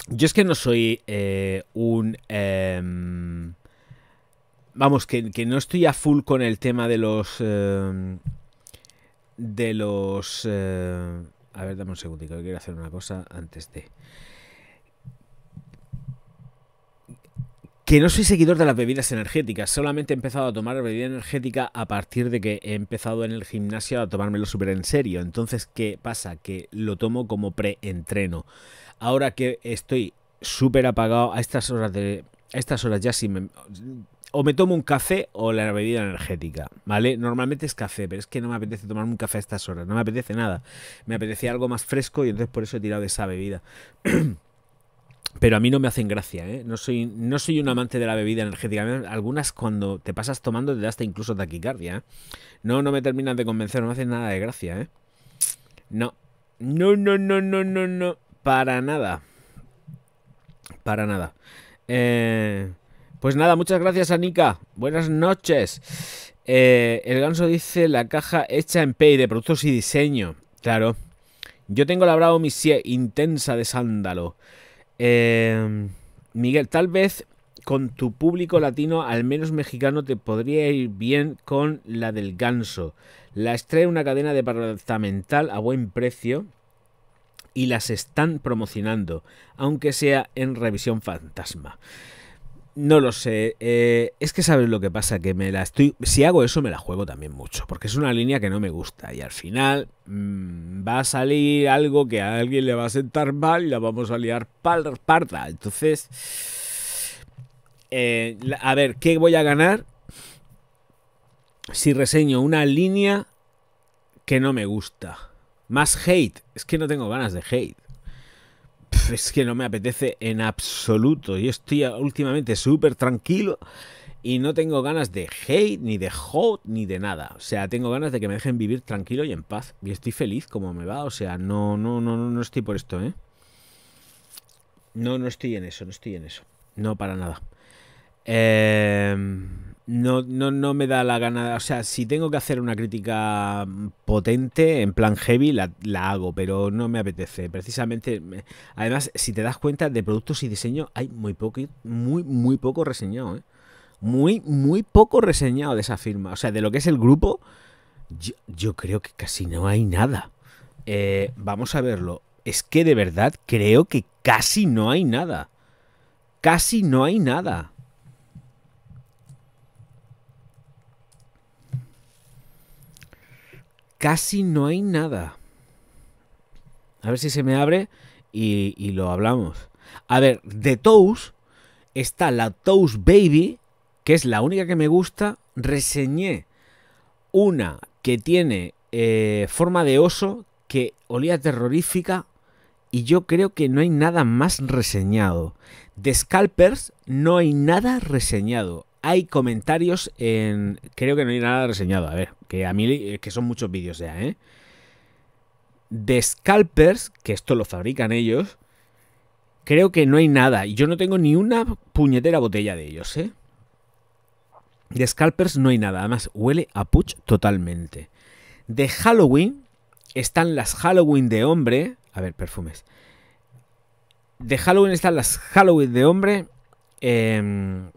S1: Yo es que no soy eh, un... Em, vamos, que, que, no estoy a full con el tema de los... Em, de los... Eh, a ver, dame un segundito, quiero hacer una cosa antes de... que no soy seguidor de las bebidas energéticas, solamente he empezado a tomar bebida energética a partir de que he empezado en el gimnasio a tomármelo súper en serio. Entonces, ¿qué pasa? Que lo tomo como pre-entreno. Ahora que estoy súper apagado a estas horas de... estas horas ya sí me... O me tomo un café o la bebida energética, ¿vale? Normalmente es café, pero es que no me apetece tomarme un café a estas horas, no me apetece nada. Me apetecía algo más fresco y entonces por eso he tirado de esa bebida. <clears throat> pero a mí no me hacen gracia, ¿eh? No soy, no soy un amante de la bebida energética. Algunas cuando te pasas tomando te da hasta incluso taquicardia. ¿eh? No, no me terminas de convencer, no me hacen nada de gracia, ¿eh? No. No, no, no, no, no, no. Para nada. Para nada. Eh, pues nada, muchas gracias, Anika. Buenas noches. Eh, el ganso dice la caja hecha en pay de productos y diseño. Claro. Yo tengo la mi Misie intensa de sándalo. Em, Miguel, tal vez con tu público latino, al menos mexicano, te podría ir bien con la del ganso. La trae una cadena departamental a buen precio y las están promocionando, aunque sea en revisión fantasma. No lo sé. Eh, es que sabes lo que pasa, que me la estoy. Si hago eso, me la juego también mucho, porque es una línea que no me gusta. Y al final mm, va a salir algo que a alguien le va a sentar mal y la vamos a liar parda. Entonces. Eh, a ver, ¿qué voy a ganar? Si reseño una línea que no me gusta. Más hate. Es que no tengo ganas de hate es que no me apetece en absoluto. Yo estoy últimamente súper tranquilo y no tengo ganas de hate, ni de hot, ni de nada. O sea, tengo ganas de que me dejen vivir tranquilo y en paz. Y estoy feliz como me va. O sea, no, no, no, no, estoy por esto, ¿eh? No, no estoy en eso, no estoy en eso. No, para nada. Eh... No, no, me da la gana. O sea, si tengo que hacer una crítica potente, en plan heavy, la, hago, pero no me apetece. Precisamente, además, si te das cuenta, de productos y diseño hay muy poco, muy, muy poco reseñado, ¿eh? Muy, muy poco reseñado de esa firma. O sea, de lo que es el grupo, yo, creo que casi no hay nada. Eh, vamos a verlo. Es que de verdad creo que casi no hay nada. Casi no hay nada. casi no hay nada. A ver si se me abre y, lo hablamos. A ver, de Toast está la Toast Baby, que es la única que me gusta. Reseñé una que tiene eh, forma de oso, que olía terrorífica, y yo creo que no hay nada más reseñado. De Scalpers no hay nada reseñado hay comentarios en... Creo que no hay nada reseñado, a ver, que a mí, eh, que son muchos vídeos ya, ¿eh? De scalpers, que esto lo fabrican ellos, creo que no hay nada. Y yo no tengo ni una puñetera botella de ellos, ¿eh? De scalpers no hay nada, además huele a puch totalmente. De Halloween están las Halloween de hombre. A ver, perfumes. De Halloween están las Halloween de hombre. Eh,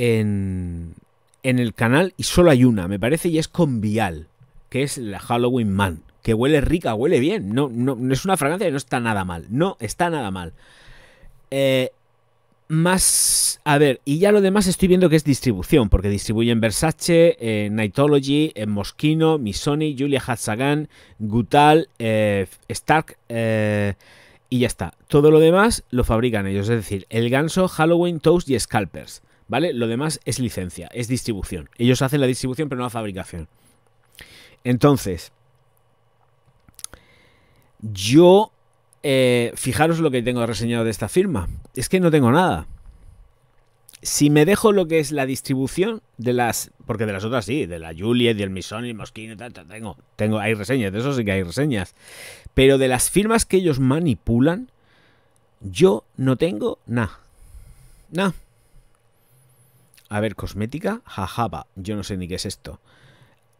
S1: en, el canal y solo hay una, me parece, y es con Vial, que es la Halloween Man, que huele rica, huele bien, no, no, es una fragancia que no está nada mal, no está nada mal. Eh, más, a ver, y ya lo demás estoy viendo que es distribución, porque distribuyen Versace, eh, Nightology, eh, Moschino, Missoni, Julia Hatzagan, Gutal, Stark, y ya está. Todo lo demás lo fabrican ellos, es decir, El Ganso, Halloween, Toast y Scalpers. ¿vale? Lo demás es licencia, es distribución. Ellos hacen la distribución, pero no la fabricación. Entonces, yo, eh, fijaros lo que tengo reseñado de esta firma. Es que no tengo nada. Si me dejo lo que es la distribución de las... Porque de las otras sí, de la Juliet, del Missoni, Mosquino, y tengo, tengo, hay reseñas, de eso sí que hay reseñas. Pero de las firmas que ellos manipulan, yo no tengo nada. Nada. A ver, cosmética, jajaba. Yo no sé ni qué es esto.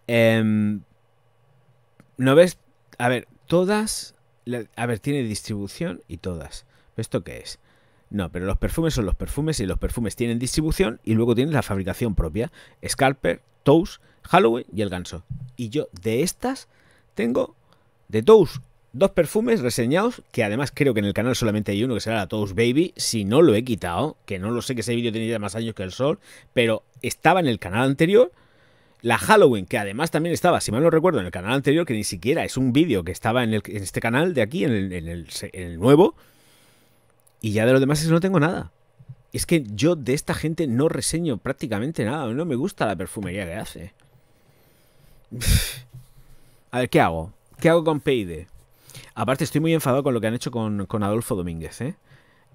S1: Em, ¿No ves? A ver, todas... A ver, tiene distribución y todas. ¿Esto qué es? No, pero los perfumes son los perfumes y los perfumes tienen distribución y luego tienen la fabricación propia. Scalper, Toast, Halloween y el ganso. Y yo de estas tengo de Toast. Dos perfumes reseñados, que además creo que en el canal solamente hay uno, que será la Toast Baby, si no lo he quitado, que no lo sé que ese vídeo tenía más años que el sol, pero estaba en el canal anterior. La Halloween, que además también estaba, si mal no recuerdo, en el canal anterior, que ni siquiera es un vídeo que estaba en, este canal de aquí, en el, nuevo. Y ya de los demás no tengo nada. Es que yo de esta gente no reseño prácticamente nada. No me gusta la perfumería que hace. <laughs> A ver, ¿qué hago? ¿Qué hago con Payday? Aparte, estoy muy enfadado con lo que han hecho con, Adolfo Domínguez, ¿eh?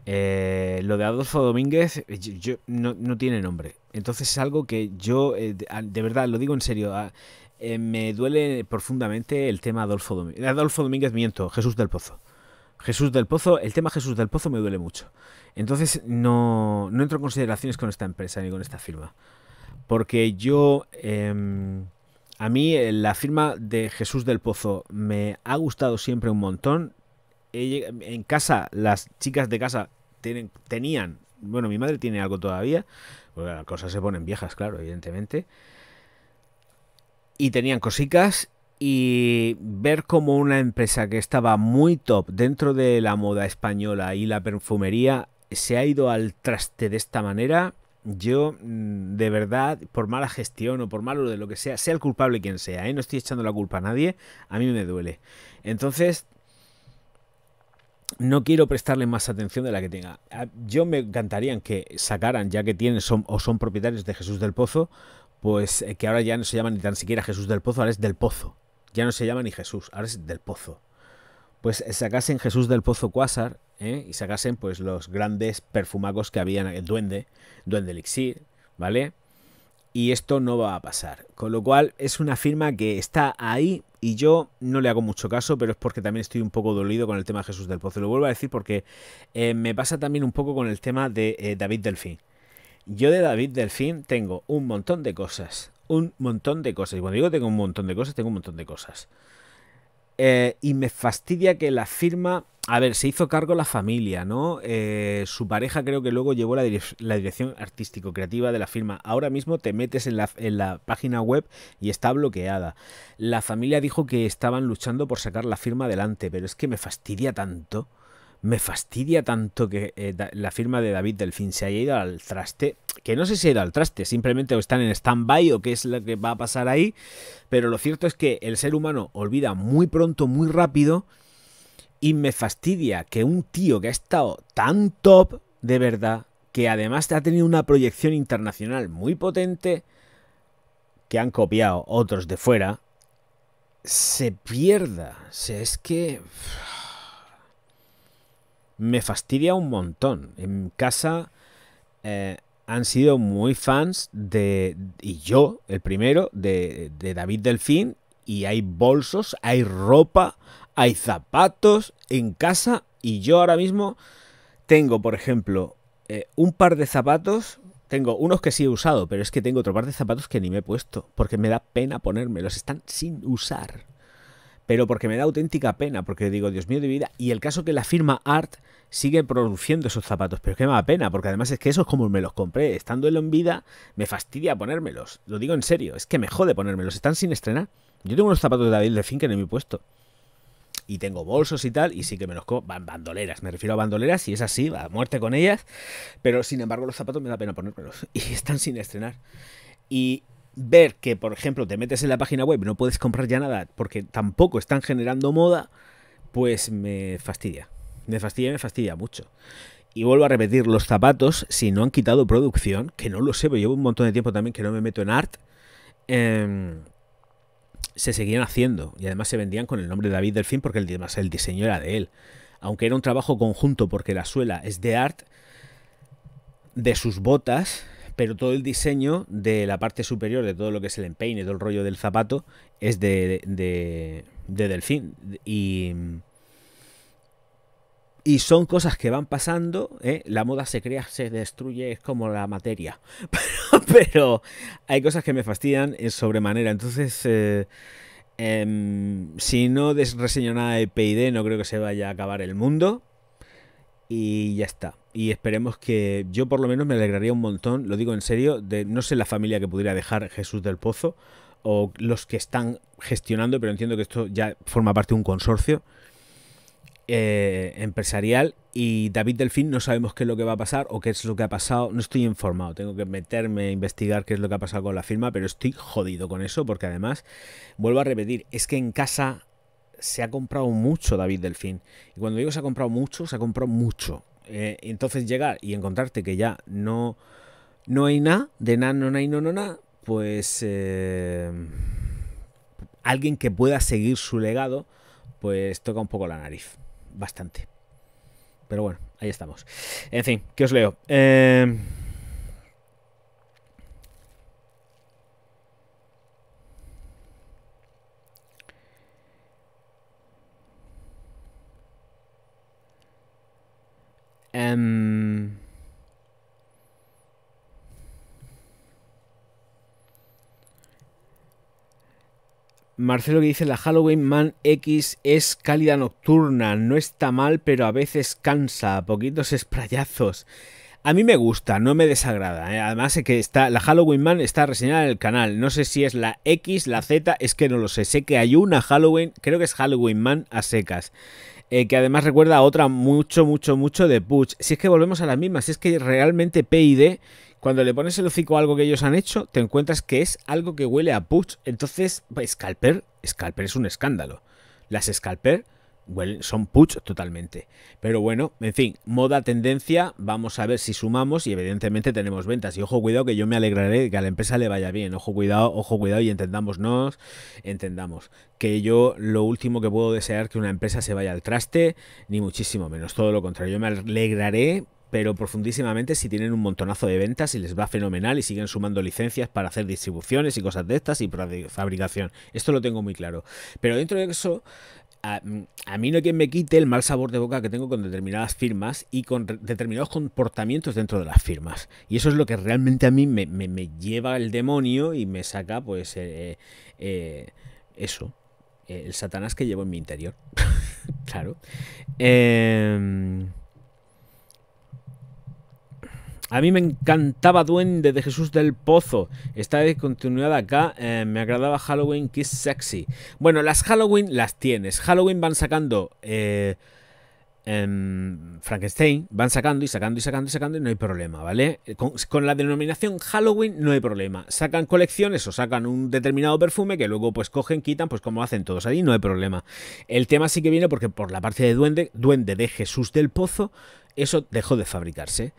S1: ¿eh? lo de Adolfo Domínguez yo, no, tiene nombre. Entonces es algo que yo, eh, ah, de, verdad, lo digo en serio, ah, eh, me duele profundamente el tema Adolfo Domínguez. Adolfo Domínguez miento, Jesús del Pozo. Jesús del Pozo, el tema Jesús del Pozo me duele mucho. Entonces no, no entro en consideraciones con esta empresa ni con esta firma. Porque yo... Em, a mí eh, la firma de Jesús del Pozo me ha gustado siempre un montón. En casa, las chicas de casa tienen, tenían, bueno, mi madre tiene algo todavía, porque las cosas se ponen viejas, claro, evidentemente. Y tenían cositas y ver cómo una empresa que estaba muy top dentro de la moda española y la perfumería se ha ido al traste de esta manera yo mm, de verdad, por mala gestión o por malo de lo que sea, sea el culpable quien sea, ¿eh? no estoy echando la culpa a nadie, a mí me duele. Entonces, no quiero prestarle más atención de la que tenga. Yo me encantaría que sacaran, ya que tienen son, o son propietarios de Jesús del Pozo, pues eh, que ahora ya no se llama ni tan siquiera Jesús del Pozo, ahora es del Pozo. Ya no se llama ni Jesús, ahora es del Pozo. Pues eh, sacasen Jesús del Pozo Cuásar ¿eh? y sacasen pues los grandes perfumacos que habían, el duende, duende elixir, ¿vale? Y esto no va a pasar. Con lo cual es una firma que está ahí y yo no le hago mucho caso, pero es porque también estoy un poco dolido con el tema de Jesús del Pozo. Lo vuelvo a decir porque eh, me pasa también un poco con el tema de eh, David Delfín. Yo de David Delfín tengo un montón de cosas. Un montón de cosas. Y cuando digo tengo un montón de cosas, tengo un montón de cosas. Eh, y me fastidia que la firma. A ver, se hizo cargo la familia, ¿no? Eh, su pareja creo que luego llevó la, dirección artístico-creativa de la firma. Ahora mismo te metes en la, página web y está bloqueada. La familia dijo que estaban luchando por sacar la firma adelante, pero es que me fastidia tanto me fastidia tanto que eh, la firma de David Delfín se haya ido al traste, que no sé si ha ido al traste, simplemente o están en stand-by o qué es lo que va a pasar ahí, pero lo cierto es que el ser humano olvida muy pronto, muy rápido, y me fastidia que un tío que ha estado tan top, de verdad, que además ha tenido una proyección internacional muy potente, que han copiado otros de fuera, se pierda. O es que me fastidia un montón. En casa eh, han sido muy fans de, y yo el primero, de, David Delfín, y hay bolsos, hay ropa, hay zapatos en casa, y yo ahora mismo tengo, por ejemplo, eh, un par de zapatos. Tengo unos que sí he usado, pero es que tengo otro par de zapatos que ni me he puesto, porque me da pena ponérmelos, están sin usar pero porque me da auténtica pena, porque digo, Dios mío de vida, y el caso que la firma Art sigue produciendo esos zapatos, pero es que me da pena, porque además es que esos como me los compré, estando en vida, me fastidia ponérmelos, lo digo en serio, es que me jode ponérmelos, están sin estrenar. Yo tengo unos zapatos de David de Finca en mi puesto. Y tengo bolsos y tal, y sí que me los van bandoleras. Me refiero a bandoleras, y es así, va a muerte con ellas. Pero sin embargo, los zapatos me da pena ponérmelos. <laughs> Y están sin estrenar. Y ver que, por ejemplo, te metes en la página web y no puedes comprar ya nada porque tampoco están generando moda, pues me fastidia. Me fastidia, me fastidia mucho. Y vuelvo a repetir, los zapatos, si no han quitado producción, que no lo sé, pero llevo un montón de tiempo también que no me meto en art, em, se seguían haciendo. Y además se vendían con el nombre de David Delfín porque el, el diseño era de él. Aunque era un trabajo conjunto porque la suela es de art, de sus botas, pero todo el diseño de la parte superior, de todo lo que es el empeine, todo el rollo del zapato, es de, de, de delfín. Y, y son cosas que van pasando, ¿eh? la moda se crea, se destruye, es como la materia. <laughs> Pero, hay cosas que me fastidian en eh, sobremanera. Entonces, eh, em, si no desreseño nada de PID, no creo que se vaya a acabar el mundo. Y ya está y esperemos que yo por lo menos me alegraría un montón, lo digo en serio, de no sé la familia que pudiera dejar Jesús del Pozo o los que están gestionando, pero entiendo que esto ya forma parte de un consorcio eh, empresarial y David Delfín no sabemos qué es lo que va a pasar o qué es lo que ha pasado, no estoy informado, tengo que meterme a investigar qué es lo que ha pasado con la firma, pero estoy jodido con eso porque además, vuelvo a repetir, es que en casa se ha comprado mucho David Delfín y cuando digo se ha comprado mucho, se ha comprado mucho eh, entonces llegar y encontrarte que ya no, no hay nada, de nada, no hay, no, no, nada, pues eh, alguien que pueda seguir su legado, pues toca un poco la nariz, bastante. Pero bueno, ahí estamos. En fin, que os leo. Eh, Em, Marcelo que dice la Halloween Man X es cálida nocturna, no está mal, pero a veces cansa, poquitos esprayazos. A mí me gusta, no me desagrada. ¿eh? Además es que está la Halloween Man está reseñada en el canal. No sé si es la X, la Z, es que no lo sé. Sé que hay una Halloween, creo que es Halloween Man a secas. Eh, que además recuerda a otra mucho, mucho, mucho de Puch. Si es que volvemos a la misma, si es que realmente PID, cuando le pones el hocico a algo que ellos han hecho, te encuentras que es algo que huele a Puch. Entonces, Scalper, Scalper es un escándalo. Las Scalper son puch totalmente. Pero bueno, en fin, moda, tendencia, vamos a ver si sumamos y evidentemente tenemos ventas. Y ojo, cuidado que yo me alegraré que a la empresa le vaya bien. Ojo, cuidado, ojo, cuidado y entendámonos, entendamos que yo lo último que puedo desear que una empresa se vaya al traste, ni muchísimo menos, todo lo contrario. Yo me alegraré pero profundísimamente si tienen un montonazo de ventas y les va fenomenal y siguen sumando licencias para hacer distribuciones y cosas de estas y fabricación. Esto lo tengo muy claro. Pero dentro de eso, a, mí no hay quien me quite el mal sabor de boca que tengo con determinadas firmas y con determinados comportamientos dentro de las firmas. Y eso es lo que realmente a mí me, lleva el demonio y me saca, pues, eh, eh, eh, eso, el satanás que llevo en mi interior. <laughs> claro. Em, a mí me encantaba Duende de Jesús del Pozo. Está de acá. Eh, me agradaba Halloween Kiss Sexy. Bueno, las Halloween las tienes. Halloween van sacando. Eh, em, Frankenstein van sacando y sacando y sacando y sacando y no hay problema, ¿vale? Eh, con, la denominación Halloween no hay problema. Sacan colecciones o sacan un determinado perfume que luego pues cogen, quitan, pues como hacen todos ahí, no hay problema. El tema sí que viene porque por la parte de Duende, Duende de Jesús del Pozo, eso dejó de fabricarse.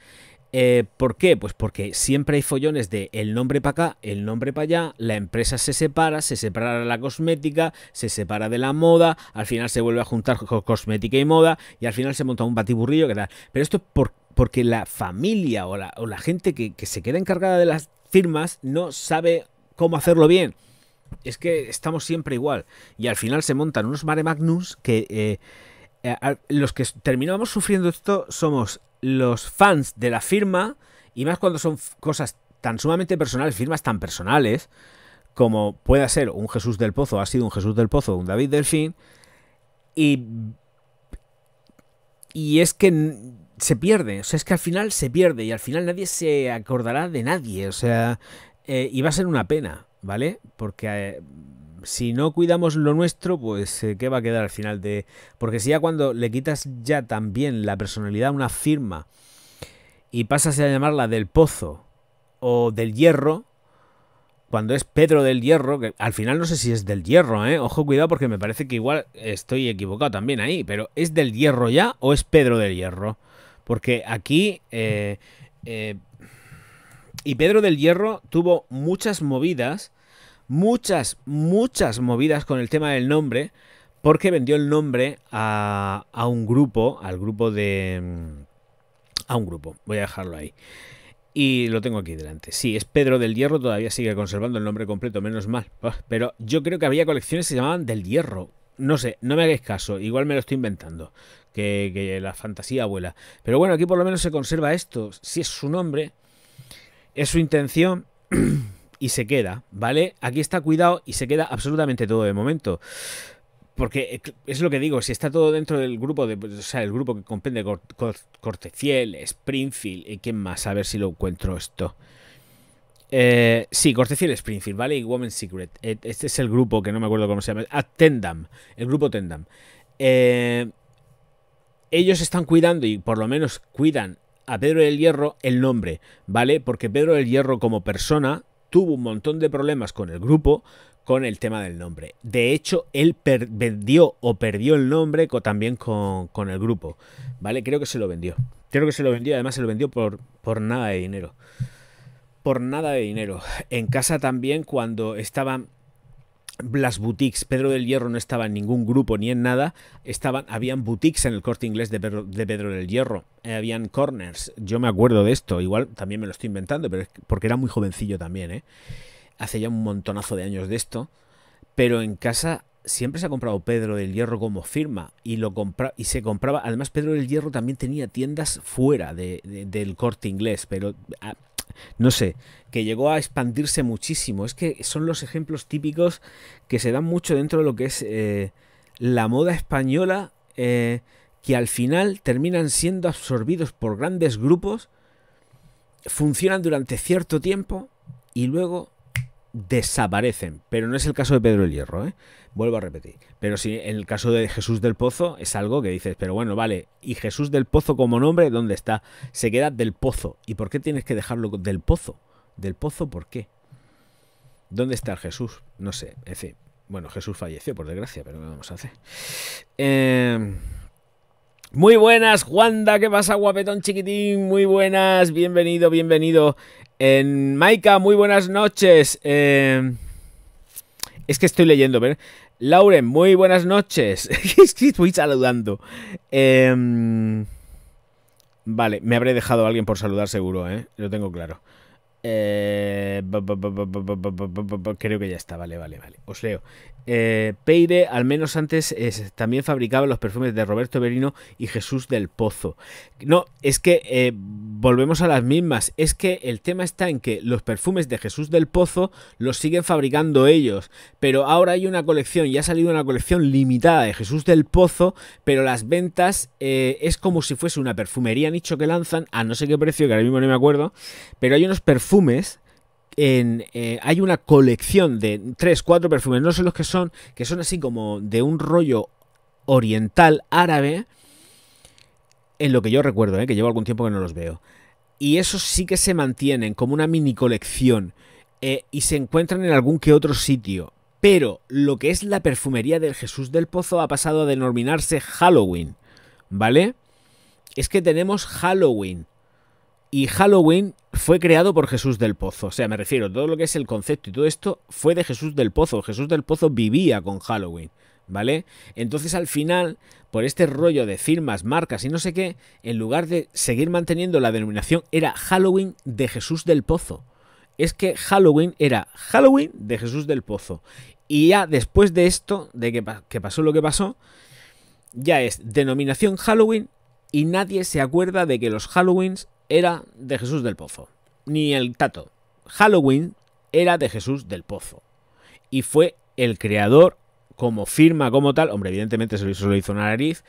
S1: Eh, ¿Por qué? Pues porque siempre hay follones de el nombre para acá, el nombre para allá, la empresa se separa, se separa la cosmética, se separa de la moda, al final se vuelve a juntar cosmética y moda y al final se monta un batiburrillo que Pero esto por, porque la familia o la, o la gente que, se queda encargada de las firmas no sabe cómo hacerlo bien. Es que estamos siempre igual y al final se montan unos mare magnus que... Eh, eh, los que terminamos sufriendo esto somos los fans de la firma, y más cuando son cosas tan sumamente personales, firmas tan personales, como pueda ser un Jesús del Pozo, ha sido un Jesús del Pozo, un David Delfín, y, y es que se pierde, o sea, es que al final se pierde y al final nadie se acordará de nadie, o sea, eh, y va a ser una pena, ¿vale? Porque... Eh, si no cuidamos lo nuestro, pues eh, qué va a quedar al final de... Porque si ya cuando le quitas ya también la personalidad a una firma y pasas a llamarla del pozo o del hierro, cuando es Pedro del Hierro, que al final no sé si es del Hierro, ¿eh? Ojo, cuidado porque me parece que igual estoy equivocado también ahí, pero ¿es del Hierro ya o es Pedro del Hierro? Porque aquí... Eh, eh, y Pedro del Hierro tuvo muchas movidas muchas, muchas movidas con el tema del nombre, porque vendió el nombre a, un grupo, al grupo de... Mm, a un grupo, voy a dejarlo ahí. Y lo tengo aquí delante. Sí, es Pedro del Hierro, todavía sigue conservando el nombre completo, menos mal. Ah, pero yo creo que había colecciones que se llamaban del Hierro. No sé, no me hagáis caso, igual me lo estoy inventando, que, que la fantasía vuela. Pero bueno, aquí por lo menos se conserva esto, si es su nombre, es su intención. <clears throat> y se queda, ¿vale? Aquí está cuidado y se queda absolutamente todo de momento. Porque eh, es lo que digo, si está todo dentro del grupo, de, pues, o sea, el grupo que comprende corte Corteciel, Springfield y eh, quién más, a ver si lo encuentro esto. Eh, sí, Corteciel, Springfield, ¿vale? Y Woman's Secret. Este es el grupo que no me acuerdo cómo se llama. Ah, Tendam, el grupo Tendam. ellos están cuidando y por lo menos cuidan a Pedro del Hierro el nombre, ¿vale? Porque Pedro del Hierro como persona tuvo un montón de problemas con el grupo con el tema del nombre. De hecho, él vendió o perdió el nombre también con, el grupo. ¿Vale? Creo que se lo vendió. Creo que se lo vendió, además se lo vendió por, por nada de dinero. Por nada de dinero. En casa también, cuando estaban las Boutiques, Pedro del Hierro no estaba en ningún grupo ni en nada, estaban, habían boutiques en el corte inglés de Pedro, del Hierro, eh, habían corners, yo me acuerdo de esto, igual también me lo estoy inventando, pero porque era muy jovencillo también, ¿eh? hace ya un montonazo de años de esto, pero en casa siempre se ha comprado Pedro del Hierro como firma y, lo compra, y se compraba, además Pedro del Hierro también tenía tiendas fuera del corte inglés, pero... Ah, no sé, que llegó a expandirse muchísimo. Es que son los ejemplos típicos que se dan mucho dentro de lo que es eh, la moda española, eh, que al final terminan siendo absorbidos por grandes grupos, funcionan durante cierto tiempo y luego desaparecen. Pero no es el caso de Pedro el Hierro, ¿eh? Vuelvo a repetir. Pero si en el caso de Jesús del Pozo es algo que dices, pero bueno, vale, ¿y Jesús del Pozo como nombre dónde está? Se queda del Pozo. ¿Y por qué tienes que dejarlo del Pozo? ¿Del Pozo por qué? ¿Dónde está Jesús? No sé, en fin. Bueno, Jesús falleció, por desgracia, pero no vamos a hacer? Em, muy buenas, Juanda, ¿qué pasa, guapetón chiquitín? Muy buenas, bienvenido, bienvenido. En Maika, muy buenas noches. es que estoy leyendo, ¿ver? Lauren, muy buenas noches. es que estoy saludando. vale, me habré dejado a alguien por saludar seguro, ¿eh? Lo tengo claro. creo que ya está, vale, vale, vale. Os leo. Eh, Peire, al menos antes, también fabricaba los perfumes de Roberto Berino y Jesús del Pozo. No, es que eh, volvemos a las mismas. Es que el tema está en que los perfumes de Jesús del Pozo los siguen fabricando ellos. Pero ahora hay una colección, ya ha salido una colección limitada de Jesús del Pozo, pero las ventas eh, es como si fuese una perfumería nicho que lanzan, a no sé qué precio, que ahora mismo no me acuerdo. Pero hay unos perfumes eh, hay una colección de tres, cuatro perfumes, no sé los que son, que son así como de un rollo oriental árabe, en lo que yo recuerdo, eh, que llevo algún tiempo que no los veo. Y esos sí que se mantienen como una mini colección eh, y se encuentran en algún que otro sitio. Pero lo que es la perfumería del Jesús del Pozo ha pasado a denominarse Halloween, ¿vale? Es que tenemos Halloween, y Halloween fue creado por Jesús del Pozo. O sea, me refiero, todo lo que es el concepto y todo esto fue de Jesús del Pozo. Jesús del Pozo vivía con Halloween, ¿vale? Entonces al final, por este rollo de firmas, marcas y no sé qué, en lugar de seguir manteniendo la denominación, era Halloween de Jesús del Pozo. Es que Halloween era Halloween de Jesús del Pozo. Y ya después de esto, de que, que pasó lo que pasó, ya es denominación Halloween y nadie se acuerda de que los Halloweens era de Jesús del Pozo, ni el Tato. Halloween era de Jesús del Pozo. Y fue el creador, como firma, como tal, hombre, evidentemente se lo hizo una nariz,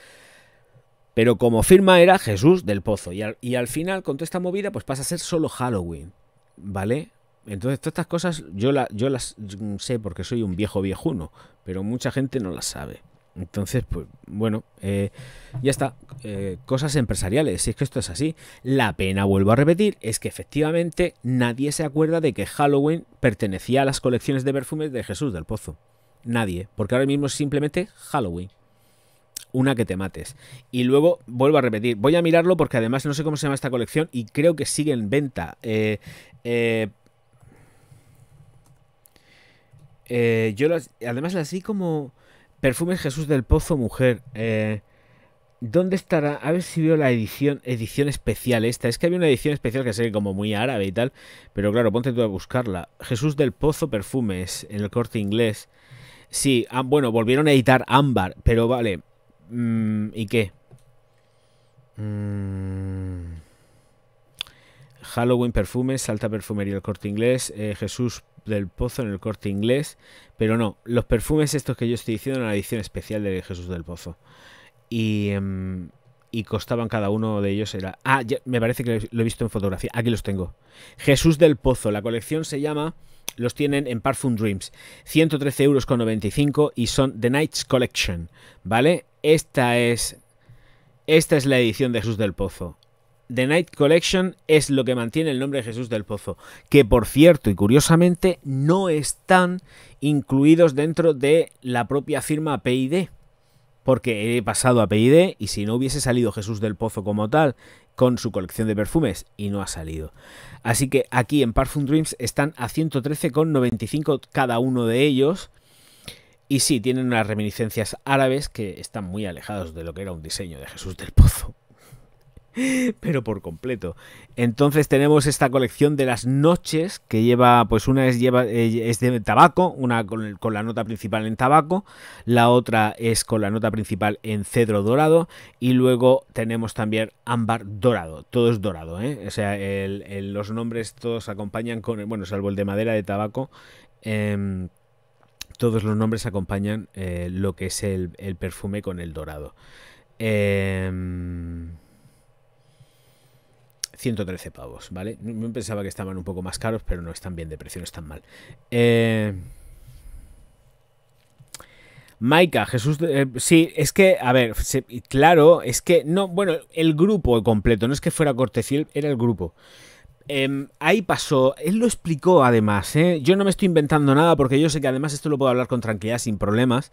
S1: pero como firma era Jesús del Pozo. Y al, final, con toda esta movida, pues pasa a ser solo Halloween, ¿vale? Entonces, todas estas cosas yo, la, las sé porque soy un viejo viejuno, pero mucha gente no las sabe. Entonces, pues bueno, eh, ya está. Eh, cosas empresariales, si es que esto es así. La pena, vuelvo a repetir, es que efectivamente nadie se acuerda de que Halloween pertenecía a las colecciones de perfumes de Jesús del Pozo. Nadie, porque ahora mismo es simplemente Halloween. Una que te mates. Y luego, vuelvo a repetir, voy a mirarlo porque además no sé cómo se llama esta colección y creo que sigue en venta. Eh, yo las, además las vi como... Perfumes Jesús del Pozo Mujer. Eh, ¿Dónde estará? A ver si veo la edición, edición especial esta. Es que había una edición especial que sería como muy árabe y tal. Pero claro, ponte tú a buscarla. Jesús del Pozo Perfumes, en el corte inglés. Sí, ah, bueno, volvieron a editar Ámbar, pero vale. Mm, ¿Y qué? Mm. Halloween Perfumes, Salta Perfumería, el corte inglés. Eh, Jesús del Pozo en el corte inglés, pero no, los perfumes estos que yo estoy diciendo en la edición especial de Jesús del Pozo. Y, em, costaban cada uno de ellos, era... Ah, me parece que lo he visto en fotografía, aquí los tengo. Jesús del Pozo, la colección se llama... Los tienen en Parfum Dreams, 113,95 euros y son The Night's Collection, ¿vale? Esta es esta es la edición de Jesús del Pozo. The Night Collection es lo que mantiene el nombre de Jesús del Pozo, que por cierto y curiosamente no están incluidos dentro de la propia firma PID, porque he pasado a PID y si no hubiese salido Jesús del Pozo como tal con su colección de perfumes y no ha salido. Así que aquí en Parfum Dreams están a 113,95 cada uno de ellos. Y sí, tienen unas reminiscencias árabes que están muy alejados de lo que era un diseño de Jesús del Pozo. <laughs> pero por completo. Entonces tenemos esta colección de las noches que lleva, pues una es, lleva, eh, es de tabaco, una con, la nota principal en tabaco, la otra es con la nota principal en cedro dorado y luego tenemos también ámbar dorado, todo es dorado, ¿eh? o sea, los nombres todos acompañan con, bueno, salvo el de madera de tabaco. Em, todos los nombres acompañan eh, lo que es el, el perfume con el dorado. Eh, 113 pavos, ¿vale? no pensaba que estaban un poco más caros, pero no están bien de precio, no están mal. Eh, Maika, Jesús, eh, sí, es que, a ver, claro, es que, no, bueno, el grupo completo, no es que fuera Cortefil, era el grupo. Em, ahí pasó, él lo explicó además, ¿eh? yo no me estoy inventando nada porque yo sé que además esto lo puedo hablar con tranquilidad, sin problemas,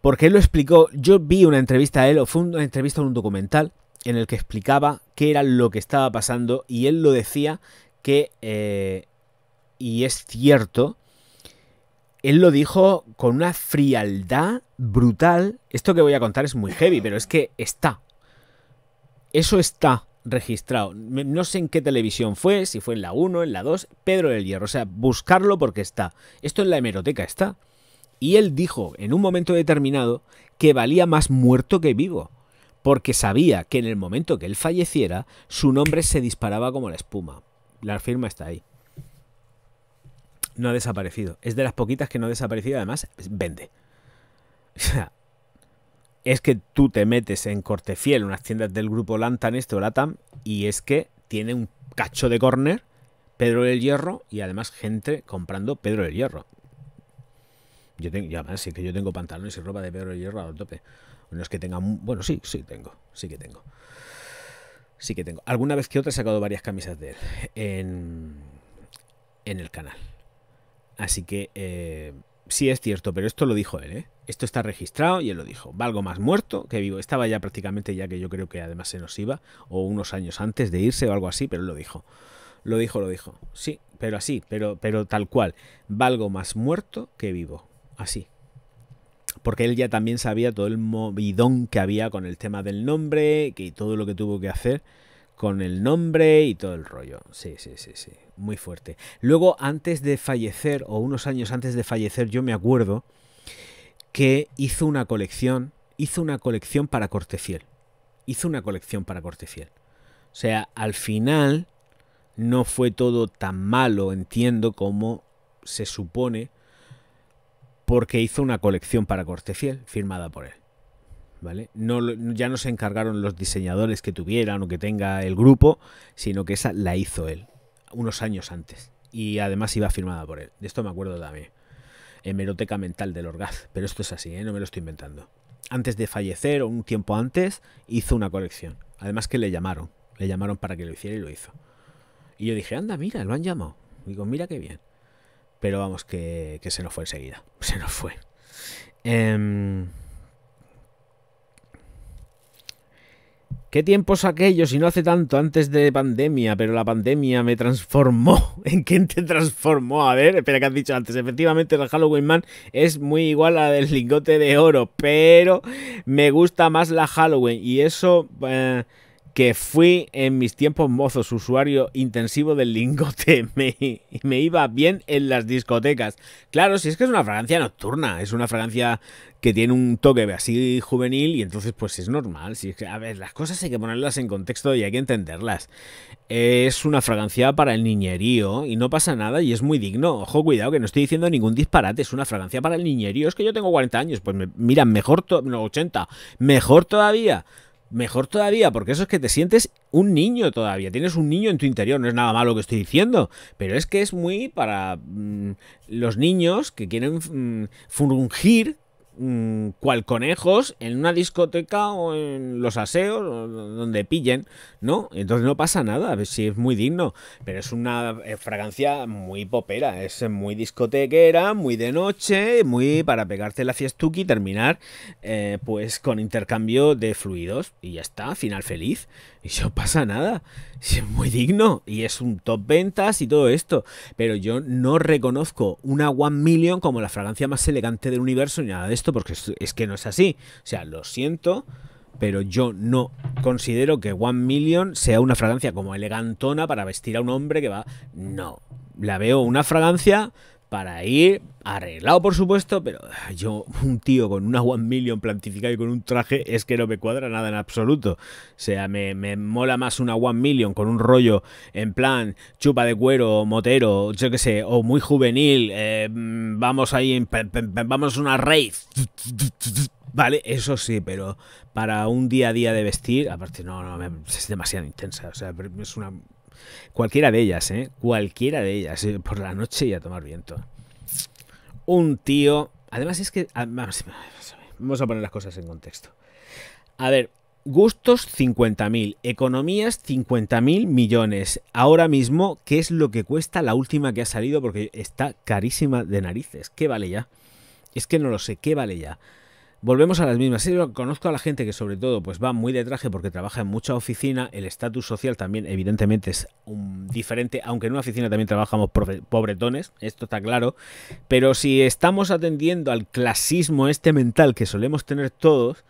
S1: porque él lo explicó, yo vi una entrevista a él, o fue una entrevista en un documental, en el que explicaba qué era lo que estaba pasando y él lo decía que, eh, y es cierto, él lo dijo con una frialdad brutal. Esto que voy a contar es muy heavy, pero es que está. Eso está registrado. No sé en qué televisión fue, si fue en la 1, en la 2, Pedro del Hierro. O sea, buscarlo porque está. Esto en la hemeroteca está. Y él dijo en un momento determinado que valía más muerto que vivo porque sabía que en el momento que él falleciera, su nombre se disparaba como la espuma. La firma está ahí. No ha desaparecido. Es de las poquitas que no ha desaparecido, además, vende. O sea, es que tú te metes en corte Cortefiel, unas tiendas del grupo Lantan este o Latam, y es que tiene un cacho de corner, Pedro del Hierro, y además gente comprando Pedro del Hierro. Yo tengo, ya, que yo tengo pantalones y ropa de Pedro del Hierro a tope. No es que tenga. Bueno, sí, sí tengo. Sí que tengo. Sí que tengo. Alguna vez que otra he sacado varias camisas de él en, en el canal. Así que eh, sí es cierto, pero esto lo dijo él, ¿eh? Esto está registrado y él lo dijo. Valgo más muerto que vivo. Estaba ya prácticamente ya que yo creo que además se nos iba, o unos años antes de irse o algo así, pero él lo dijo. Lo dijo, lo dijo. Sí, pero así, pero, pero tal cual. Valgo más muerto que vivo. Así, porque él ya también sabía todo el movidón que había con el tema del nombre y todo lo que tuvo que hacer con el nombre y todo el rollo. Sí, sí, sí, sí, muy fuerte. Luego, antes de fallecer, o unos años antes de fallecer, yo me acuerdo que hizo una colección, hizo una colección para Cortefiel. Hizo una colección para Cortefiel. O sea, al final no fue todo tan malo, entiendo, como se supone porque hizo una colección para corte fiel firmada por él. ¿Vale? No, ya no se encargaron los diseñadores que tuvieran o que tenga el grupo, sino que esa la hizo él unos años antes. Y además iba firmada por él. De esto me acuerdo también. Hemeroteca mental del Orgaz. Pero esto es así, ¿eh? no me lo estoy inventando. Antes de fallecer o un tiempo antes, hizo una colección. Además que le llamaron. Le llamaron para que lo hiciera y lo hizo. Y yo dije, anda, mira, lo han llamado. Digo, mira qué bien. Pero vamos, que, se nos fue enseguida. <laughs> Se nos fue. Em, ¿Qué tiempos aquellos? Y no hace tanto, antes de pandemia, pero la pandemia me transformó. <laughs> ¿En quién te transformó? A ver, espera que has dicho antes. Efectivamente, la Halloween Man es muy igual a la del lingote de oro, pero me gusta más la Halloween. Y eso... Eh, que fui en mis tiempos mozos usuario intensivo del lingote. <laughs> Me, me iba bien en las discotecas. Claro, si es que es una fragancia nocturna, es una fragancia que tiene un toque así juvenil y entonces pues es normal. Si es que, a ver, las cosas hay que ponerlas en contexto y hay que entenderlas. Es una fragancia para el niñerío y no pasa nada y es muy digno. Ojo, cuidado, que no estoy diciendo ningún disparate. Es una fragancia para el niñerío. Es que yo tengo 40 años, pues mira, mejor, no, 80, mejor todavía. Mejor todavía, porque eso es que te sientes un niño todavía, tienes un niño en tu interior, no es nada malo lo que estoy diciendo, pero es que es muy para mm, los niños que quieren mm, fungir Mm, cual conejos en una discoteca o en los aseos, donde pillen, ¿no? Entonces no pasa nada, a ver si es muy digno, pero es una eh, fragancia muy popera, es muy discotequera, muy de noche, muy para pegarte la fiestuki y terminar eh, pues con intercambio de fluidos y ya está, final feliz y pasa nada, es muy digno y es un top ventas y todo esto, pero yo no reconozco una One Million como la fragancia más elegante del universo ni nada de esto, porque es que no es así. O sea, lo siento, pero yo no considero que One Million sea una fragancia como elegantona para vestir a un hombre que va... No, la veo una fragancia para ir arreglado, por supuesto, pero ah, yo, un tío con una One Million plantificada y con un traje, es que no me cuadra nada en absoluto. O sea, me, mola más una One Million con un rollo en plan chupa de cuero, motero, yo qué sé, o muy juvenil, eh, vamos ahí, vamos a una raid. Vale, eso sí, pero para un día a día de vestir, aparte, no, no, es demasiado intensa, o sea, es una Cualquiera de ellas, ¿eh? Cualquiera de ellas. ¿eh? Por la noche y a tomar viento. Un tío. Además es que. Ah, vamos a poner las cosas en contexto. A ver, gustos 50.000, economías 50.000 millones. Ahora mismo, ¿qué es lo que cuesta la última que ha salido? Porque está carísima de narices. ¿Qué vale ya? Es que no lo sé, ¿qué vale ya? Volvemos a las mismas. conozco a la gente que sobre todo pues va muy de traje porque trabaja en mucha oficina. El estatus social también evidentemente es
S2: diferente,
S1: aunque en una oficina también trabajamos pobretones, esto está claro. Pero si estamos atendiendo al clasismo este mental que solemos tener todos,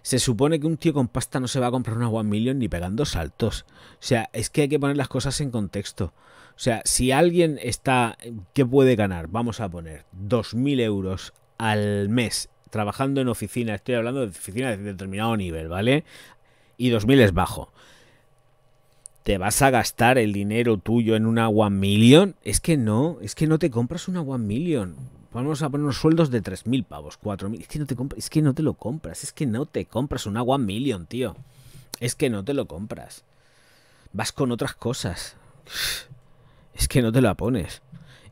S1: se supone que un tío con pasta no se va a comprar una One Million ni pegando saltos. O sea, es que hay que poner las cosas en contexto. O sea, si alguien está, ¿qué puede ganar? Vamos a poner 2.000 euros al mes trabajando en oficina, estoy hablando de oficina de determinado nivel, ¿vale? Y 2.000 es bajo. ¿Te vas a gastar el dinero tuyo en una One Million? Es que no, es que no te compras una One Million. Vamos a poner unos sueldos de 3.000 pavos, 4.000. Es que, no te es que no te lo compras, es que no te compras una One Million, tío. Es que no te lo compras. Vas con otras cosas. Es que no te la pones.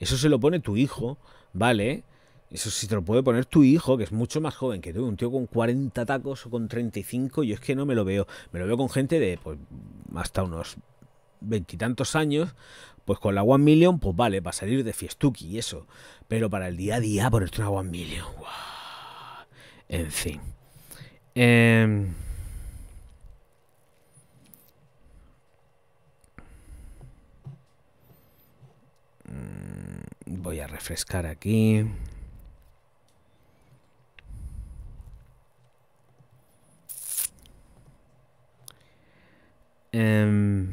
S1: Eso se lo pone tu hijo, ¿vale? Eso sí te lo puede poner tu hijo, que es mucho más joven que tú. Un tío con 40 tacos o con 35, yo es que no me lo veo. Me lo veo con gente de pues, hasta unos veintitantos años, pues con la One Million, pues vale, para salir de fiestuki y eso. Pero para el día a día ponerte una One Million, En fin. Em, mm, voy a refrescar aquí. Em,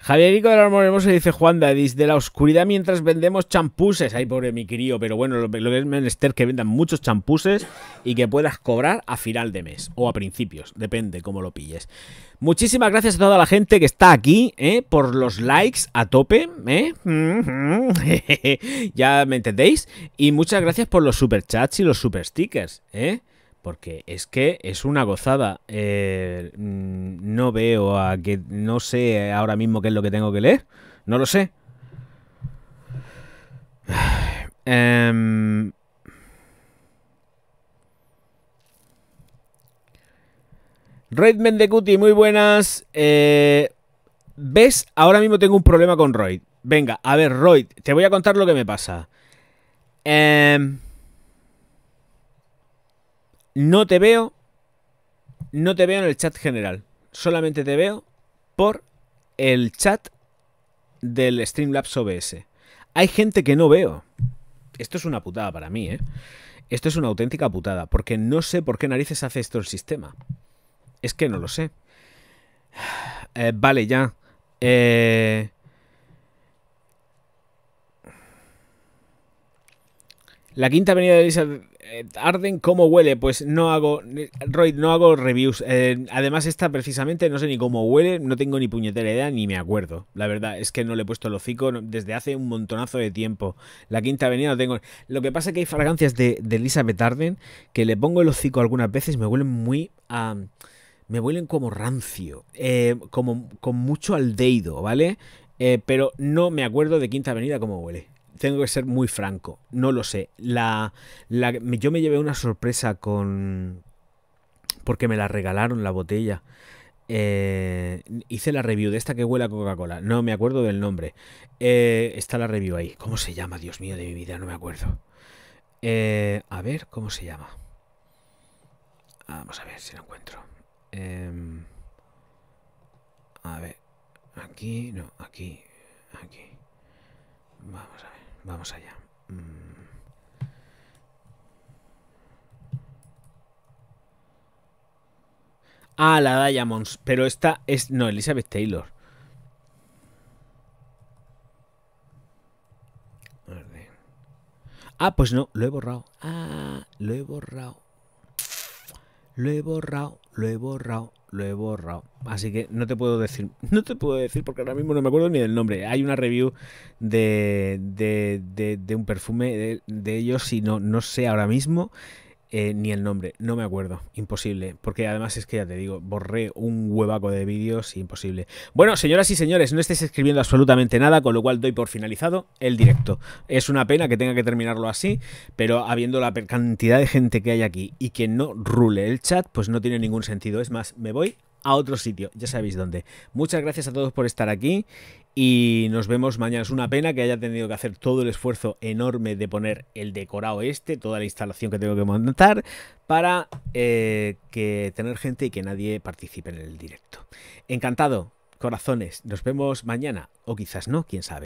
S1: Javierico del Armor Hermoso dice Juanda, de la oscuridad mientras vendemos champuses. Ay, pobre mi crío, pero bueno, lo, que es menester que vendan muchos champuses y que puedas cobrar a final de mes o a principios, depende cómo lo pilles. Muchísimas gracias a toda la gente que está aquí, ¿eh? por los likes a tope, ¿eh? <laughs> ya me entendéis. Y muchas gracias por los superchats y los stickers, ¿eh? porque es que es una gozada. Eh, mm, no veo a que no sé ahora mismo qué es lo que tengo que leer, no lo sé. Um, <sighs> de Cuti, muy buenas. Eh, ¿Ves? Ahora mismo tengo un problema con Royd. Venga, a ver, Royd, te voy a contar lo que me pasa. Eh, no te veo. No te veo en el chat general. Solamente te veo por el chat del Streamlabs OBS. Hay gente que no veo. Esto es una putada para mí, ¿eh? Esto es una auténtica putada, porque no sé por qué narices hace esto el sistema. Es que no lo sé. <sighs> Eh, vale, ya. Eh, la quinta avenida de Elizabeth eh, arden, ¿cómo huele? Pues no hago, Roy, no hago reviews. Eh, además, esta precisamente no sé ni cómo huele, no tengo ni puñetera idea ni me acuerdo. La verdad es que no le he puesto el hocico desde hace un montonazo de tiempo. La quinta avenida no tengo. Lo que pasa es que hay fragancias de, Elizabeth Arden que le pongo el hocico algunas veces, me huelen muy me huelen como rancio, eh, como con mucho aldeido, ¿vale? pero no me acuerdo de Quinta Avenida cómo huele tengo que ser muy franco, no lo sé. La, yo me llevé una sorpresa con... porque me la regalaron la botella. Eh, hice la review de esta que huele a Coca-Cola. No me acuerdo del nombre. Eh, está la review ahí. ¿Cómo se llama? Dios mío de mi vida, no me acuerdo. Eh, a ver, ¿cómo se llama? Ah, vamos a ver si lo encuentro. Em, a ver. Aquí, no, aquí, aquí. Vamos a ver vamos allá. Mm. Ah, la Diamonds. Pero esta es. No, Elizabeth Taylor. Ah, pues no, lo he borrado. Ah, lo he borrado. Lo he borrado, lo he borrado, lo he borrado. Así que no te puedo decir, <laughs> no te puedo decir porque ahora mismo no me acuerdo ni del nombre. Hay una review de, de, de, un perfume de, ellos y no, no sé ahora mismo eh, ni el nombre, no me acuerdo, imposible, porque además es que ya te digo, borré un huevaco de vídeos, imposible. Bueno, señoras y señores, no estáis escribiendo absolutamente nada, con lo cual doy por finalizado el directo. Es una pena que tenga que terminarlo así, pero habiendo la cantidad de gente que hay aquí y que no rule el chat, pues no tiene ningún sentido. Es más, me voy a otro sitio, ya sabéis dónde. Muchas gracias a todos por estar aquí y nos vemos mañana. Es una pena que haya tenido que hacer todo el esfuerzo enorme de poner el decorado este, toda la instalación que tengo que montar, para eh, que tener gente y que nadie participe en el directo. Encantado, corazones. Nos vemos mañana, o quizás no, quién sabe.